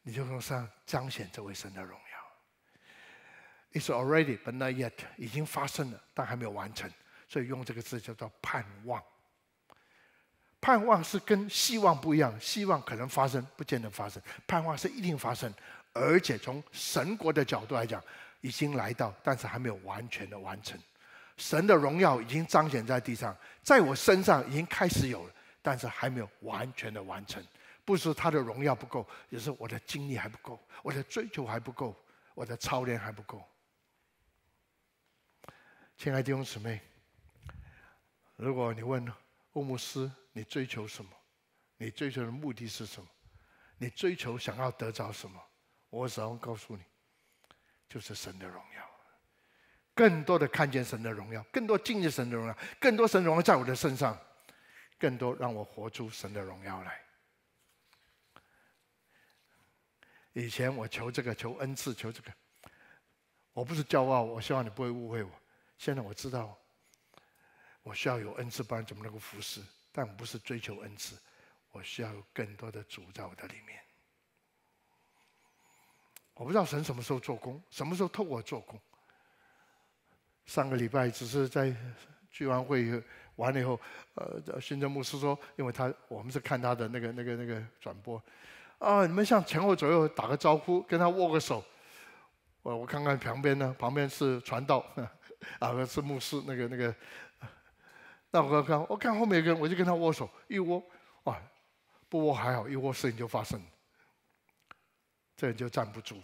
你就说上彰显这位神的荣耀。It's already but not yet，已经发生了，但还没有完成，所以用这个字叫做盼望。盼望是跟希望不一样，希望可能发生，不见得发生；盼望是一定发生。而且从神国的角度来讲，已经来到，但是还没有完全的完成。神的荣耀已经彰显在地上，在我身上已经开始有了，但是还没有完全的完成。不是他的荣耀不够，也是我的精力还不够，我的追求还不够，我的操练还不够。亲爱的弟兄姊妹，如果你问乌姆斯，你追求什么？你追求的目的是什么？你追求想要得着什么？我想告诉你，就是神的荣耀，更多的看见神的荣耀，更多敬历神的荣耀，更多神荣耀在我的身上，更多让我活出神的荣耀来。以前我求这个，求恩赐，求这个，我不是骄傲，我希望你不会误会我。现在我知道，我需要有恩赐，不然怎么能够服侍？但不是追求恩赐，我需要有更多的主在我的里面。我不知道神什么时候做工，什么时候透过做工。上个礼拜只是在聚完会以后，完了以后，呃，新任牧师说，因为他我们是看他的那个那个那个转播，啊，你们向前后左右打个招呼，跟他握个手。我我看看旁边呢，旁边是传道，啊是牧师那个那个。那我看看，我看后面有人，我就跟他握手一握，啊，不握还好，一握事情就发生了。这就站不住。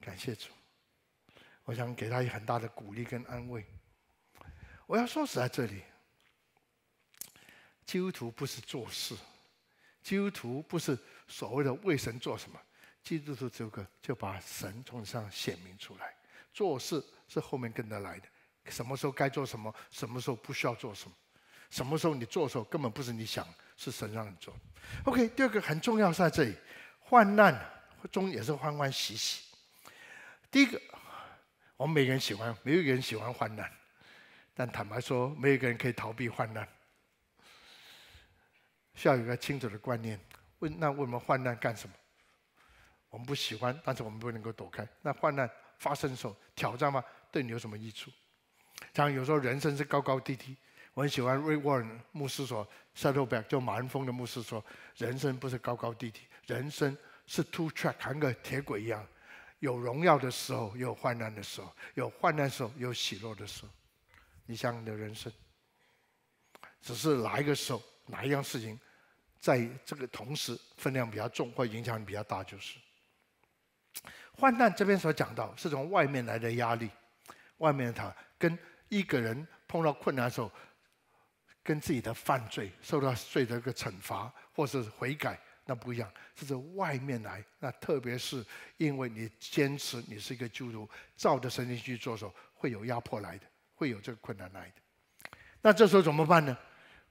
感谢主，我想给他很大的鼓励跟安慰。我要说实在这里，基督徒不是做事，基督徒不是所谓的为神做什么，基督徒这个就把神从上显明出来，做事是后面跟着来的，什么时候该做什么，什么时候不需要做什么。什么时候你做的时候根本不是你想，是神让你做。OK，第二个很重要是在这里，患难中也是欢欢喜喜。第一个，我们每个人喜欢，没有一个人喜欢患难，但坦白说，没有一个人可以逃避患难。需要一个清楚的观念：问那问我们患难干什么？我们不喜欢，但是我们不能够躲开。那患难发生时候，挑战吗？对你有什么益处？像有时候人生是高高低低。我很喜欢 r e r e n 牧师说 s o u t e b a c k 就马恩峰的牧师说，人生不是高高低低，人生是 two track，像个铁轨一样，有荣耀的时候，有患难的时候，有患难时候有喜乐的时候，你像你的人生，只是哪一个时候，哪一样事情，在这个同时分量比较重，或影响比较大，就是患难这边所讲到是从外面来的压力，外面的他跟一个人碰到困难的时候。跟自己的犯罪受到罪的一个惩罚，或是悔改，那不一样。这是外面来，那特别是因为你坚持你是一个基督徒，照着圣经去做时候，会有压迫来的，会有这个困难来的。那这时候怎么办呢？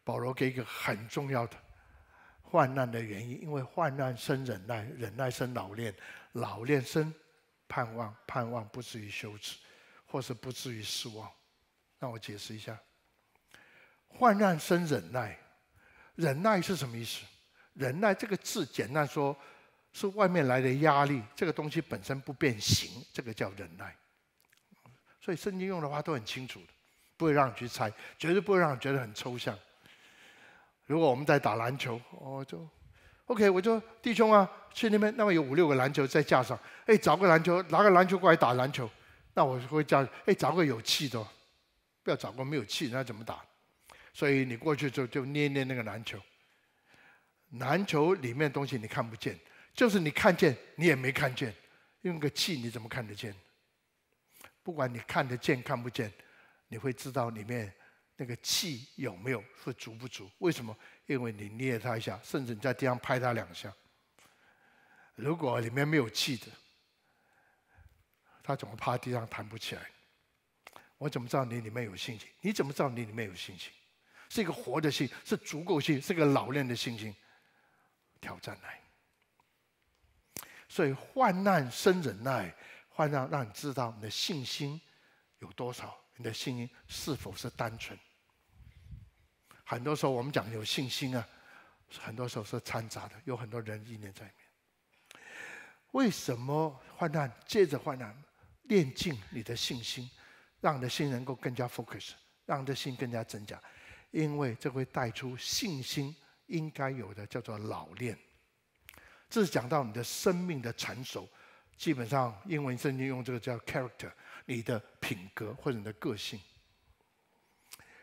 保罗给一个很重要的患难的原因，因为患难生忍耐，忍耐生老练，老练生盼望，盼望不至于羞耻，或是不至于失望。让我解释一下。患难生忍耐，忍耐是什么意思？忍耐这个字，简单说，是外面来的压力，这个东西本身不变形，这个叫忍耐。所以圣经用的话都很清楚的，不会让你去猜，绝对不会让你觉得很抽象。如果我们在打篮球，我就，OK，我就弟兄啊，去那边，那边有五六个篮球在架上，哎，找个篮球，拿个篮球过来打篮球，那我会叫，哎，找个有气的，不要找个没有气，那怎么打？所以你过去就就捏捏那个篮球，篮球里面东西你看不见，就是你看见你也没看见，用个气你怎么看得见？不管你看得见看不见，你会知道里面那个气有没有，是足不足？为什么？因为你捏它一下，甚至你在地上拍它两下。如果里面没有气的，它怎么趴地上弹不起来？我怎么知道你里面有心情？你怎么知道你里面有心情？是一个活的信是足够信，是个老练的信心。挑战来，所以患难生忍耐，患难让你知道你的信心有多少，你的信心是否是单纯。很多时候我们讲有信心啊，很多时候是掺杂的，有很多人意念在里面。为什么患难借着患难练尽你的信心，让的心能够更加 focus，让的心更加增加。因为这会带出信心应该有的，叫做老练。这是讲到你的生命的成熟，基本上英文圣经用这个叫 character，你的品格或者你的个性。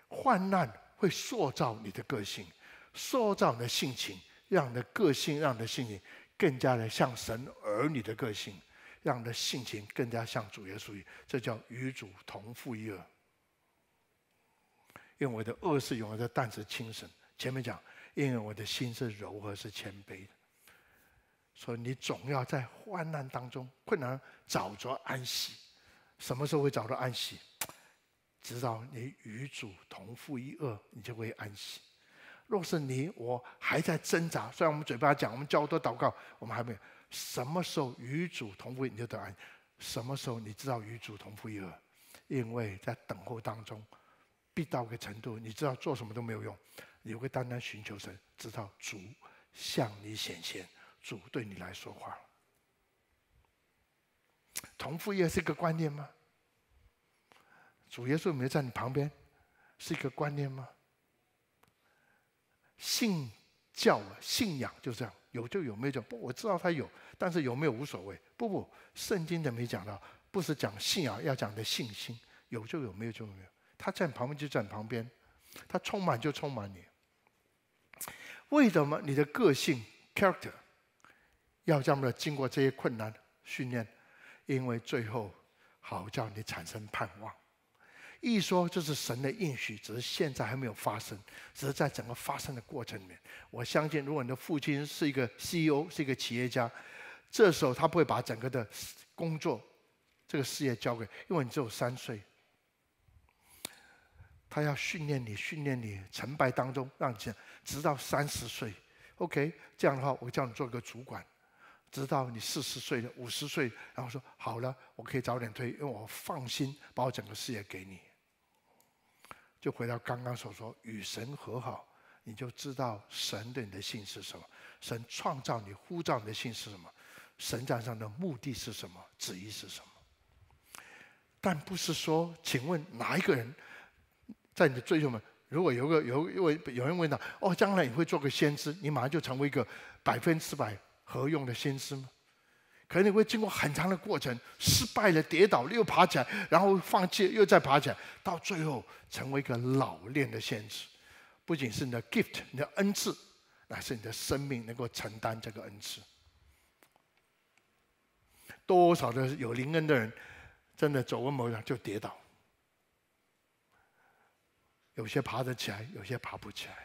患难会塑造你的个性，塑造你的性情，让你的个性让你的性情更加的像神儿女的个性，让你的性情更加像主耶稣，这叫与主同父一儿。因为我的恶是永而的，但实轻省。前面讲，因为我的心是柔和是谦卑的，所以你总要在患难当中、困难找着安息。什么时候会找到安息？直到你与主同父一恶，你就会安息。若是你我还在挣扎，虽然我们嘴巴讲，我们交多祷告，我们还没有。什么时候与主同父你就得安？什么时候你知道与主同父一恶？因为在等候当中。必到个程度，你知道做什么都没有用，你会单单寻求神，直到主向你显现，主对你来说话同父业是一个观念吗？主耶稣没在你旁边，是一个观念吗？信教信仰就这样，有就有，没有就不，我知道他有，但是有没有无所谓。不不，圣经的没讲到，不是讲信仰，要讲的信心，有就有，没有就没有。他在旁边就站旁边，他充满就充满你。为什么你的个性 character 要这样的经过这些困难训练？因为最后好叫你产生盼望。一说就是神的应许，只是现在还没有发生，只是在整个发生的过程里面。我相信，如果你的父亲是一个 CEO，是一个企业家，这时候他不会把整个的工作这个事业交给，因为你只有三岁。他要训练你，训练你，成败当中，让你直到三十岁，OK，这样的话，我叫你做一个主管，直到你四十岁了、五十岁，然后说好了，我可以早点推，因为我放心把我整个事业给你。就回到刚刚所说，与神和好，你就知道神对你的信是什么，神创造你、呼召你的信是什么，神在上的目的是什么，旨意是什么。但不是说，请问哪一个人？在你的追求们，如果有个有有有人问他哦，将来你会做个先知，你马上就成为一个百分之百合用的先知吗？可能你会经过很长的过程，失败了，跌倒了又爬起来，然后放弃又再爬起来，到最后成为一个老练的先知。不仅是你的 gift，你的恩赐，乃是你的生命能够承担这个恩赐。多少的有灵恩的人，真的走过某样就跌倒。有些爬得起来，有些爬不起来。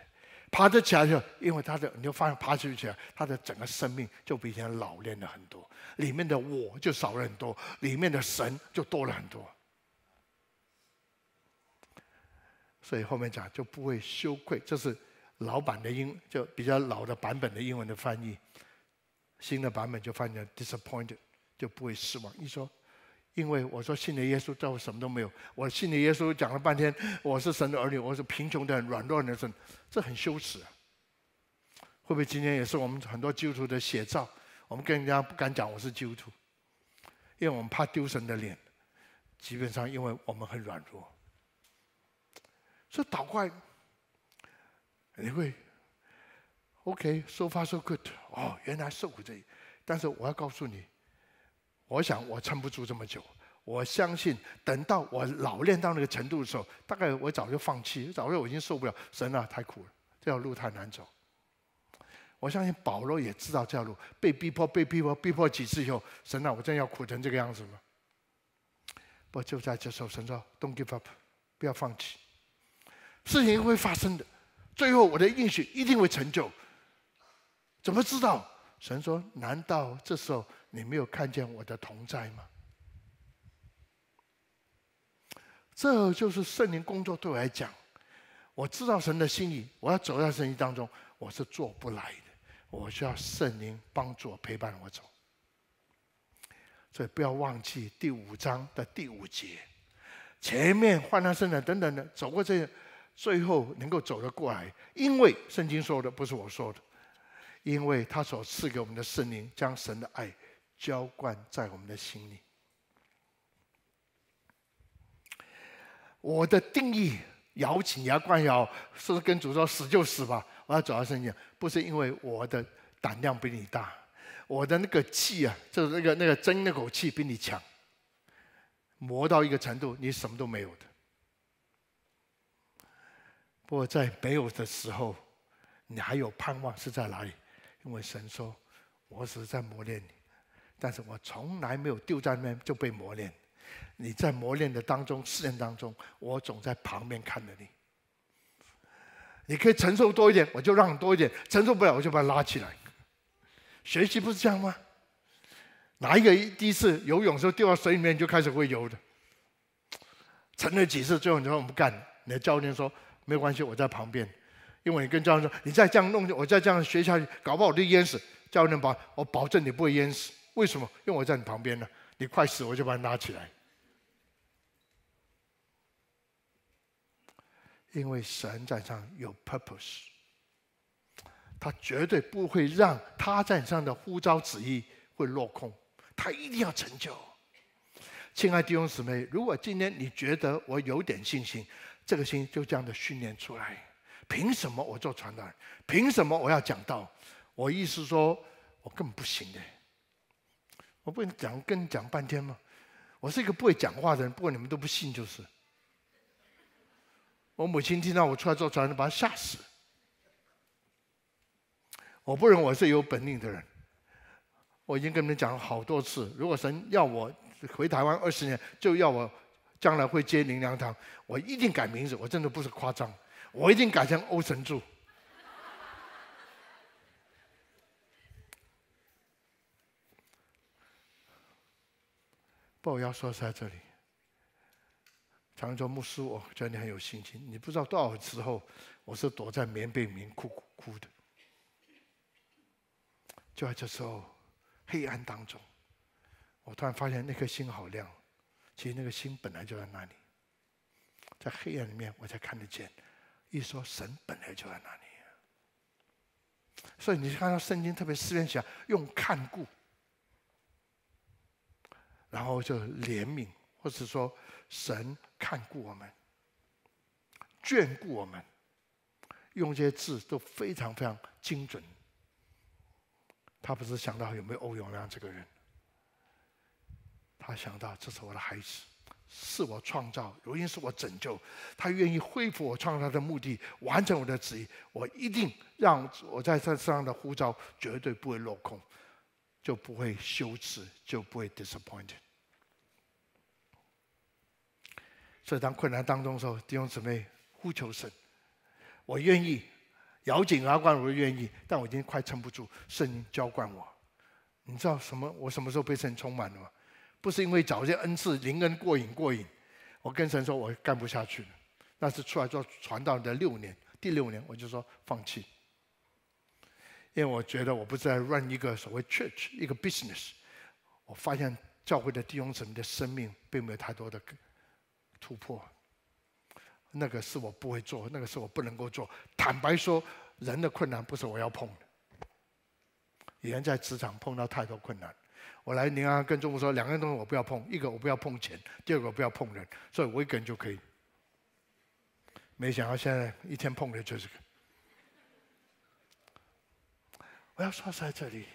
爬得起来就，因为他的，你就发现爬起不起来，他的整个生命就比以前老练了很多，里面的我就少了很多，里面的神就多了很多。所以后面讲就不会羞愧，这是老版的英，就比较老的版本的英文的翻译。新的版本就翻译成 disappointed，就不会失望。你说。因为我说信了耶稣，但我什么都没有。我信了耶稣，讲了半天，我是神的儿女，我是贫穷的、软弱的神，这很羞耻。啊。会不会今天也是我们很多基督徒的写照？我们跟人家不敢讲我是基督徒，因为我们怕丢神的脸。基本上，因为我们很软弱，所以祷告你会 OK，so far so good。哦，原来受苦这一，但是我要告诉你。我想我撑不住这么久，我相信等到我老练到那个程度的时候，大概我早就放弃，早就我已经受不了。神啊，太苦了，这条路太难走。我相信保罗也知道这条路被逼迫，被逼迫，逼迫几次以后，神啊，我真的要苦成这个样子吗？不，就在这时候，神说：“Don't give up，不要放弃，事情会发生的，最后我的应许一定会成就。”怎么知道？神说：“难道这时候你没有看见我的同在吗？”这就是圣灵工作对我来讲，我知道神的心意。我要走在圣灵当中，我是做不来的。我需要圣灵帮助、我陪伴我走。所以不要忘记第五章的第五节，前面患难、圣灵等等的走过这最后能够走得过来，因为圣经说的，不是我说的。因为他所赐给我们的圣灵，将神的爱浇灌在我们的心里。我的定义，咬紧牙关咬，是跟主说死就死吧。我要走到圣经，不是因为我的胆量比你大，我的那个气啊，就是那个那个争那口气比你强。磨到一个程度，你什么都没有的。不过在没有的时候，你还有盼望是在哪里？因为神说，我是在磨练你，但是我从来没有丢在那边就被磨练。你在磨练的当中、试验当中，我总在旁边看着你。你可以承受多一点，我就让你多一点；承受不了，我就把它拉起来。学习不是这样吗？哪一个第一次游泳时候掉到水里面就开始会游的？沉了几次，最后你说我们干，你的教练说没关系，我在旁边。因为你跟教练说：“你再这样弄，我再这样学下去，搞不好我就淹死。”教练把我保证你不会淹死，为什么？因为我在你旁边呢。你快死，我就把你拉起来。”因为神在上有 purpose，他绝对不会让他在上的呼召旨意会落空，他一定要成就。亲爱的弟兄姊妹，如果今天你觉得我有点信心，这个心就这样的训练出来。凭什么我做传道？凭什么我要讲道？我意思说，我根本不行的。我不能讲跟你讲半天吗？我是一个不会讲话的人，不过你们都不信，就是。我母亲听到我出来做传道，把她吓死。我不认为我是有本领的人。我已经跟你们讲了好多次，如果神要我回台湾二十年，就要我将来会接林粮堂，我一定改名字。我真的不是夸张。我一定改成欧神柱。不我要说在这里，常州牧师，我觉得你很有信心。你不知道多少时候，我是躲在棉被里面哭哭哭的。就在这时候，黑暗当中，我突然发现那颗星好亮。其实那个星本来就在那里，在黑暗里面我才看得见。一说神本来就在那里，所以你看到圣经特别诗篇讲用看顾，然后就怜悯，或者说神看顾我们，眷顾我们，用这些字都非常非常精准。他不是想到有没有欧阳亮这个人，他想到这是我的孩子。是我创造，如今是我拯救，他愿意恢复我创造的目的，完成我的旨意。我一定让我在这上的呼召绝对不会落空，就不会羞耻，就不会 disappointed。所以当困难当中的时候，弟兄姊妹呼求神，我愿意咬紧牙关，我愿意，但我已经快撑不住，灵浇灌我。你知道什么？我什么时候被神充满了吗？不是因为找一些恩赐灵恩过瘾过瘾，我跟神说，我干不下去了。但是出来做传道的六年，第六年我就说放弃，因为我觉得我不再 run 一个所谓 church 一个 business。我发现教会的弟兄姊妹的生命并没有太多的突破。那个是我不会做，那个是我不能够做。坦白说，人的困难不是我要碰的。以前在职场碰到太多困难。我来，您啊，跟中国说，两个人东西我不要碰，一个我不要碰钱，第二个不要碰人，所以我一个人就可以。没想到现在一天碰的就是个。我要说在这里，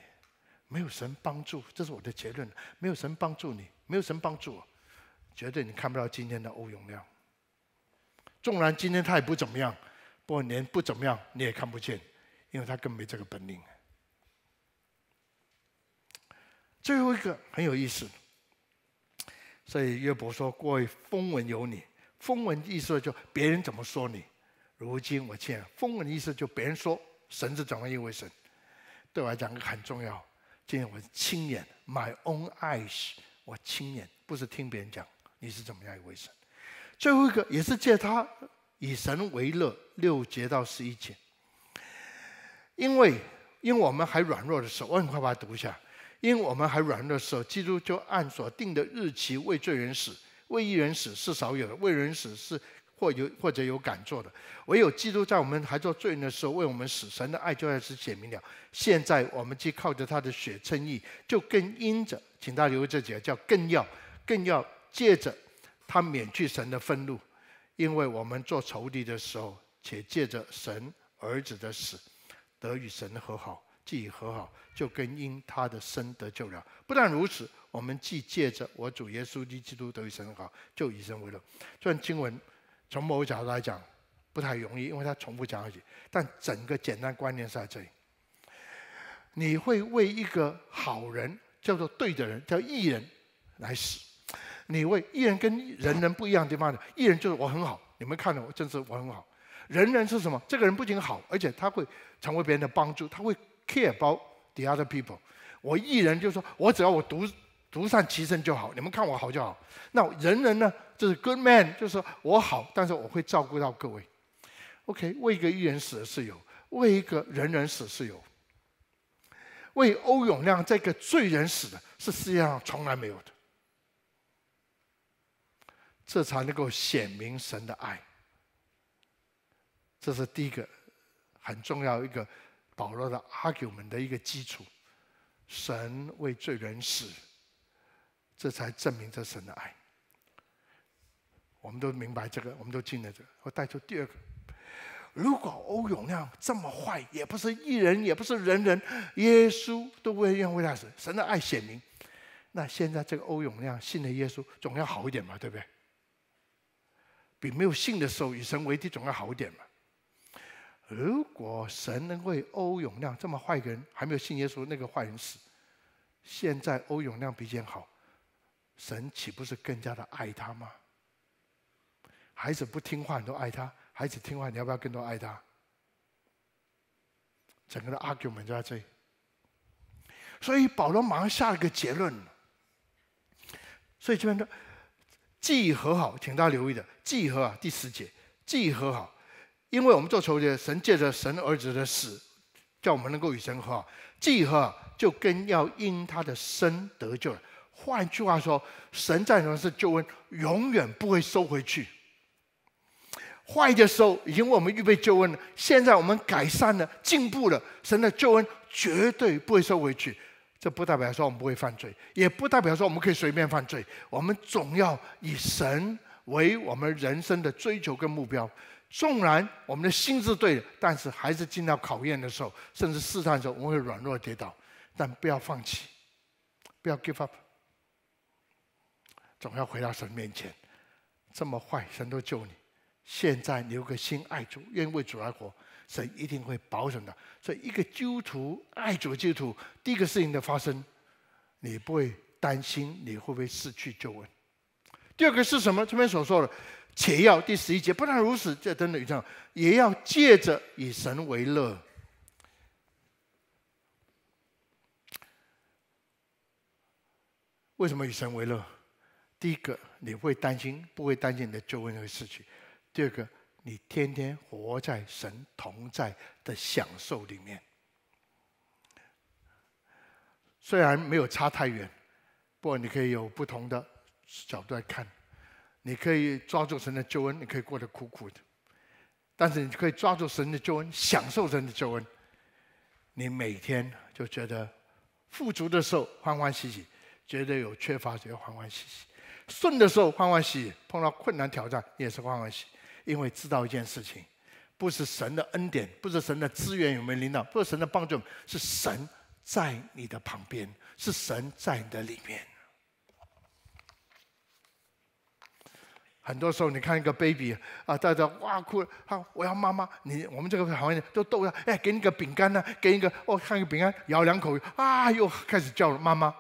没有神帮助，这是我的结论。没有神帮助你，没有神帮助我，绝对你看不到今天的欧永亮。纵然今天他也不怎么样，不过连不怎么样你也看不见，因为他更没这个本领。最后一个很有意思，所以约伯说：“各位，风闻有你，风闻意思就别人怎么说你。如今我见，风闻的意思就别人说神是怎么一位神，对我来讲很重要。今天我亲眼，my own eyes，我亲眼不是听别人讲你是怎么样一位神。最后一个也是借他以神为乐六节到十一节，因为因为我们还软弱的时候，我很快把它读一下。”因为我们还软弱的时候，基督就按所定的日期为罪人死。为一人死是少有的，为人死是或有或者有敢做的。唯有基督在我们还做罪人的时候为我们死，神的爱就在此显明了。现在我们既靠着他的血称义，就更因着，请他留这节，叫更要更要借着他免去神的愤怒，因为我们做仇敌的时候，且借着神儿子的死得与神和好。既和好，就跟因他的生得救了。不但如此，我们既借着我主耶稣基督得与神好，就以身为乐。这段经文从某个角度来讲不太容易，因为他重复讲下去，但整个简单观念是在这里：你会为一个好人，叫做对的人，叫义人来死。你为义人跟人人不一样的地方呢？义人就是我很好，你们看了我，真是我很好。人人是什么？这个人不仅好，而且他会成为别人的帮助，他会。Care a b o u the t other people，我一人就说，我只要我独独善其身就好，你们看我好就好。那人人呢，就是 good man，就是说我好，但是我会照顾到各位。OK，为一个一人死的是有，为一个人人死是有，为欧永亮这个罪人死的是世界上从来没有的，这才能够显明神的爱。这是第一个很重要一个。保罗的 argument 的一个基础，神为罪人死，这才证明这神的爱。我们都明白这个，我们都进了这。我带出第二个，如果欧永亮这么坏，也不是一人，也不是人人，耶稣都不会愿意为他死。神的爱显明，那现在这个欧永亮信了耶稣，总要好一点嘛，对不对？比没有信的时候与神为敌，总要好一点嘛。如果神能为欧永亮这么坏的人还没有信耶稣那个坏人死，现在欧永亮比以前好，神岂不是更加的爱他吗？孩子不听话，你都爱他；孩子听话，你要不要更多爱他？整个的 argument 就在这里。所以保罗马上下了个结论所以这边的既和好，请大家留意的，既和好，第十节，既和好。因为我们做仇敌，神借着神儿子的死，叫我们能够与神和。既和，就更要因他的生得救了。换句话说，神在人是救恩，永远不会收回去。坏的候，已为我们预备救恩了。现在我们改善了，进步了，神的救恩绝对不会收回去。这不代表说我们不会犯罪，也不代表说我们可以随便犯罪。我们总要以神为我们人生的追求跟目标。纵然我们的心是对的，但是还是进到考验的时候，甚至试探的时候，我们会软弱跌倒。但不要放弃，不要 give up，总要回到神面前。这么坏，神都救你。现在留个心，爱主，愿为主而活，神一定会保守的。所以，一个基督徒爱主的基督徒，第一个事情的发生，你不会担心你会不会失去救恩。第二个是什么？前面所说的。且要第十一节，不但如此，这真的以上也要借着以神为乐。为什么以神为乐？第一个，你会担心，不会担心你的救恩会失去；第二个，你天天活在神同在的享受里面。虽然没有差太远，不过你可以有不同的角度来看。你可以抓住神的救恩，你可以过得苦苦的，但是你可以抓住神的救恩，享受神的救恩。你每天就觉得富足的时候欢欢喜喜，觉得有缺乏觉得欢欢喜喜；顺的时候欢欢喜喜，碰到困难挑战也是欢欢喜喜，因为知道一件事情：不是神的恩典，不是神的资源有没有领导，不是神的帮助，是神在你的旁边，是神在你的里面。很多时候，你看一个 baby 啊，在这哇哭，他我要妈妈。你我们这个行业都逗他，哎，给你个饼干呢，给一个哦，看个饼干，咬两口，啊，又开始叫了妈妈，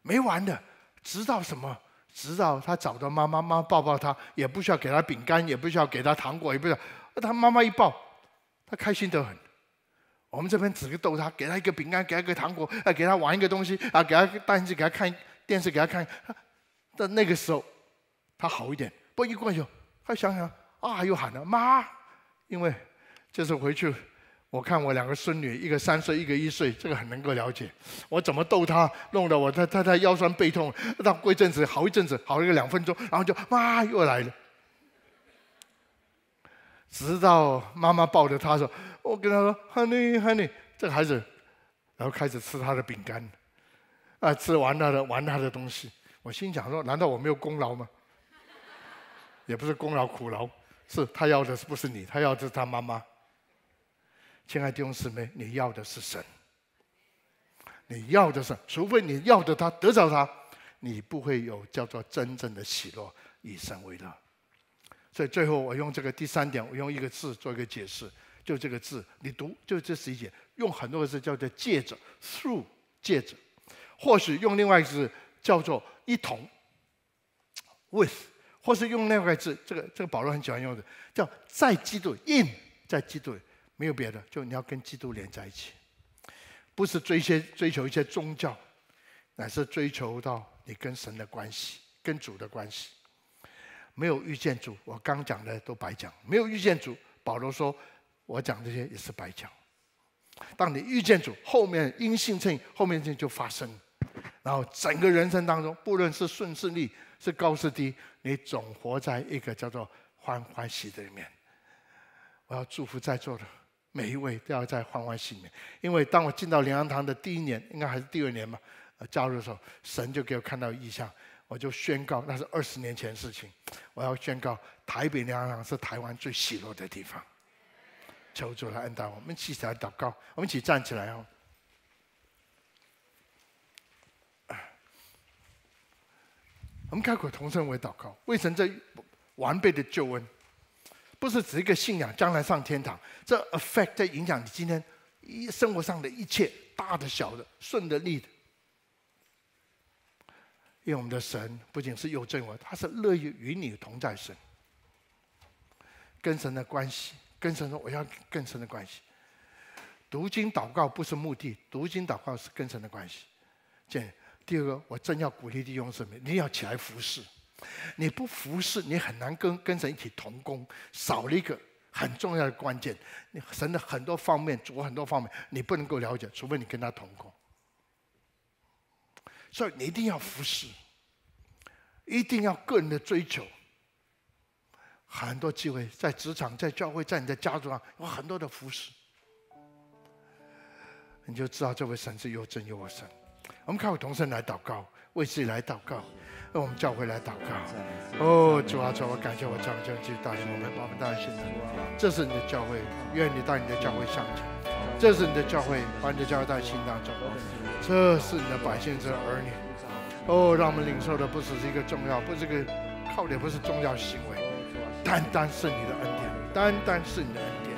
没完的，直到什么，直到他找到妈妈妈抱抱他，也不需要给他饼干，也不需要给他糖果，也不需要，他妈妈一抱，他开心得很。我们这边只是逗他，给他一个饼干，给一个糖果，啊，给他玩一个东西啊，给他带进去，给他看电视，给他看。的那个时候。他好一点，不一过去，他想想啊，又喊了妈，因为这次回去，我看我两个孙女，一个三岁，一个一岁，这个很能够了解。我怎么逗他，弄得我他他他腰酸背痛。那过一阵子，好一阵子，好一个两分钟，然后就妈又来了，直到妈妈抱着他说：“我跟他说，Honey，Honey，这个孩子。”然后开始吃他的饼干，啊，吃完他的玩他的东西。我心想说：难道我没有功劳吗？也不是功劳苦劳，是他要的是不是你？他要的是他妈妈。亲爱的弟兄姊妹，你要的是神。你要的是，除非你要的他得着他，你不会有叫做真正的喜乐，以神为乐。所以最后我用这个第三点，我用一个字做一个解释，就这个字，你读就这十一点，用很多个字叫做借着 （through 借着），或许用另外一个字叫做一同 （with）。或是用那个字，这个这个保罗很喜欢用的，叫在基督 in 在基督，没有别的，就你要跟基督连在一起，不是追些追求一些宗教，乃是追求到你跟神的关系，跟主的关系。没有遇见主，我刚讲的都白讲；没有遇见主，保罗说，我讲这些也是白讲。当你遇见主，后面因性性，后面这就发生，然后整个人生当中，不论是顺顺逆。是高是低，你总活在一个叫做欢欢喜的里面。我要祝福在座的每一位都要在欢欢喜里面，因为当我进到灵粮堂的第一年，应该还是第二年吧，呃，加入的时候，神就给我看到异象，我就宣告，那是二十年前的事情。我要宣告，台北灵粮堂是台湾最喜乐的地方。求主来恩待我们，一起起来祷告，我们一起站起来哦。我们开口同声为祷告，为什么这完备的救恩不是指一个信仰将来上天堂？这 a f f e c t 在影响你今天一生活上的一切，大的小的，顺的逆的。因为我们的神不仅是有罪，我他是乐意与你同在神，跟神的关系，跟神说我要更深的关系。读经祷告不是目的，读经祷告是跟神的关系。见。第二个，我真要鼓励弟兄姊妹，你要起来服侍。你不服侍，你很难跟跟神一起同工，少了一个很重要的关键。你神的很多方面，主很多方面，你不能够了解，除非你跟他同工。所以你一定要服侍，一定要个人的追求。很多机会在职场、在教会、在你的家族上，有很多的服侍，你就知道这位神是又真又神。我们靠同声来祷告，为自己来祷告，让我们教会来祷告。哦，主啊，主，我感谢我长兄就带领我们把我们带进神。这是你的教会，愿你带你的教会向前。这是你的教会，把你的教会带到新当中。这是你的百姓，这儿女。哦，让我们领受的不只是一个重要，不是个靠点，不是重要行为，单单是你的恩典，单单是你的恩典。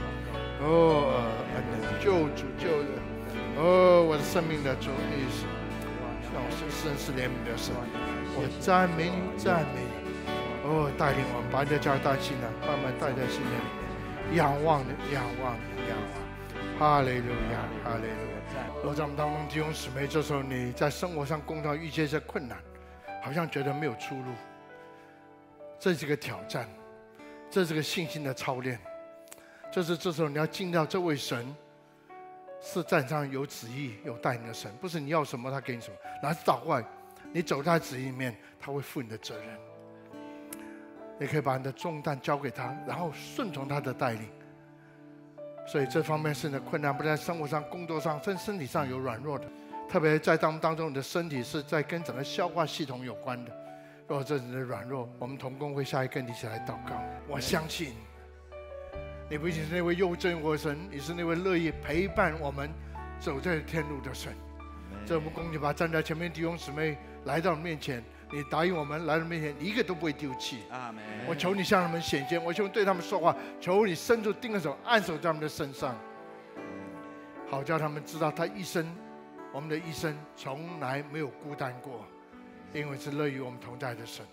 哦，恩典救主救人。哦，我的生命的主，你是。让我深深深地的神，我赞美、你，赞美你。哦！带领我们把的家带进来，慢慢带在里面，仰望你，仰望你，仰望。哈利路亚，哈利路亚。我在我们当中弟兄姊妹，这时候你在生活上遇见一些困难，好像觉得没有出路，这是个挑战，这是个信心的操练，这是这时候你要敬到这位神。是站上有旨意有带领的神，不是你要什么他给你什么，乃是倒过来，你走在旨意里面，他会负你的责任。你可以把你的重担交给他，然后顺从他的带领。所以这方面是你的困难不在生活上、工作上，甚至身体上有软弱的，特别在当当中，你的身体是在跟整个消化系统有关的，若这是你的软弱，我们同工会下一个一起来祷告。我相信。你不仅是那位又真又活神，也是那位乐意陪伴我们走在天路的神。这们恭敬吧？站在前面弟兄姊妹来到面前，你答应我们来到面前，一个都不会丢弃。我求你向他们显现，我求对他们说话，求你伸出定的手，按手在他们的身上，好叫他们知道，他一生，我们的一生从来没有孤单过，因为是乐于我们同在的神。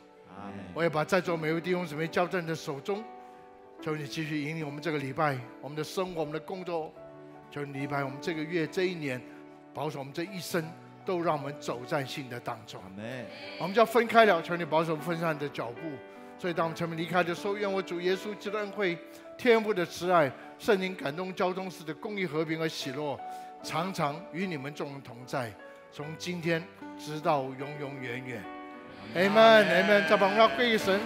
我也把在座每位弟兄姊妹交在你的手中。求你继续引领我们这个礼拜，我们的生活，我们的工作，求你礼拜我们这个月、这一年，保守我们这一生，都让我们走在新的当中。我们就要分开了，求你保守分散的脚步。所以，当我们前面离开的时候，愿我主耶稣基督恩惠、天父的慈爱、圣灵感动交通时的公益、和平和喜乐，常常与你们众人同在，从今天直到永永远远。a m e n 再荣耀归神。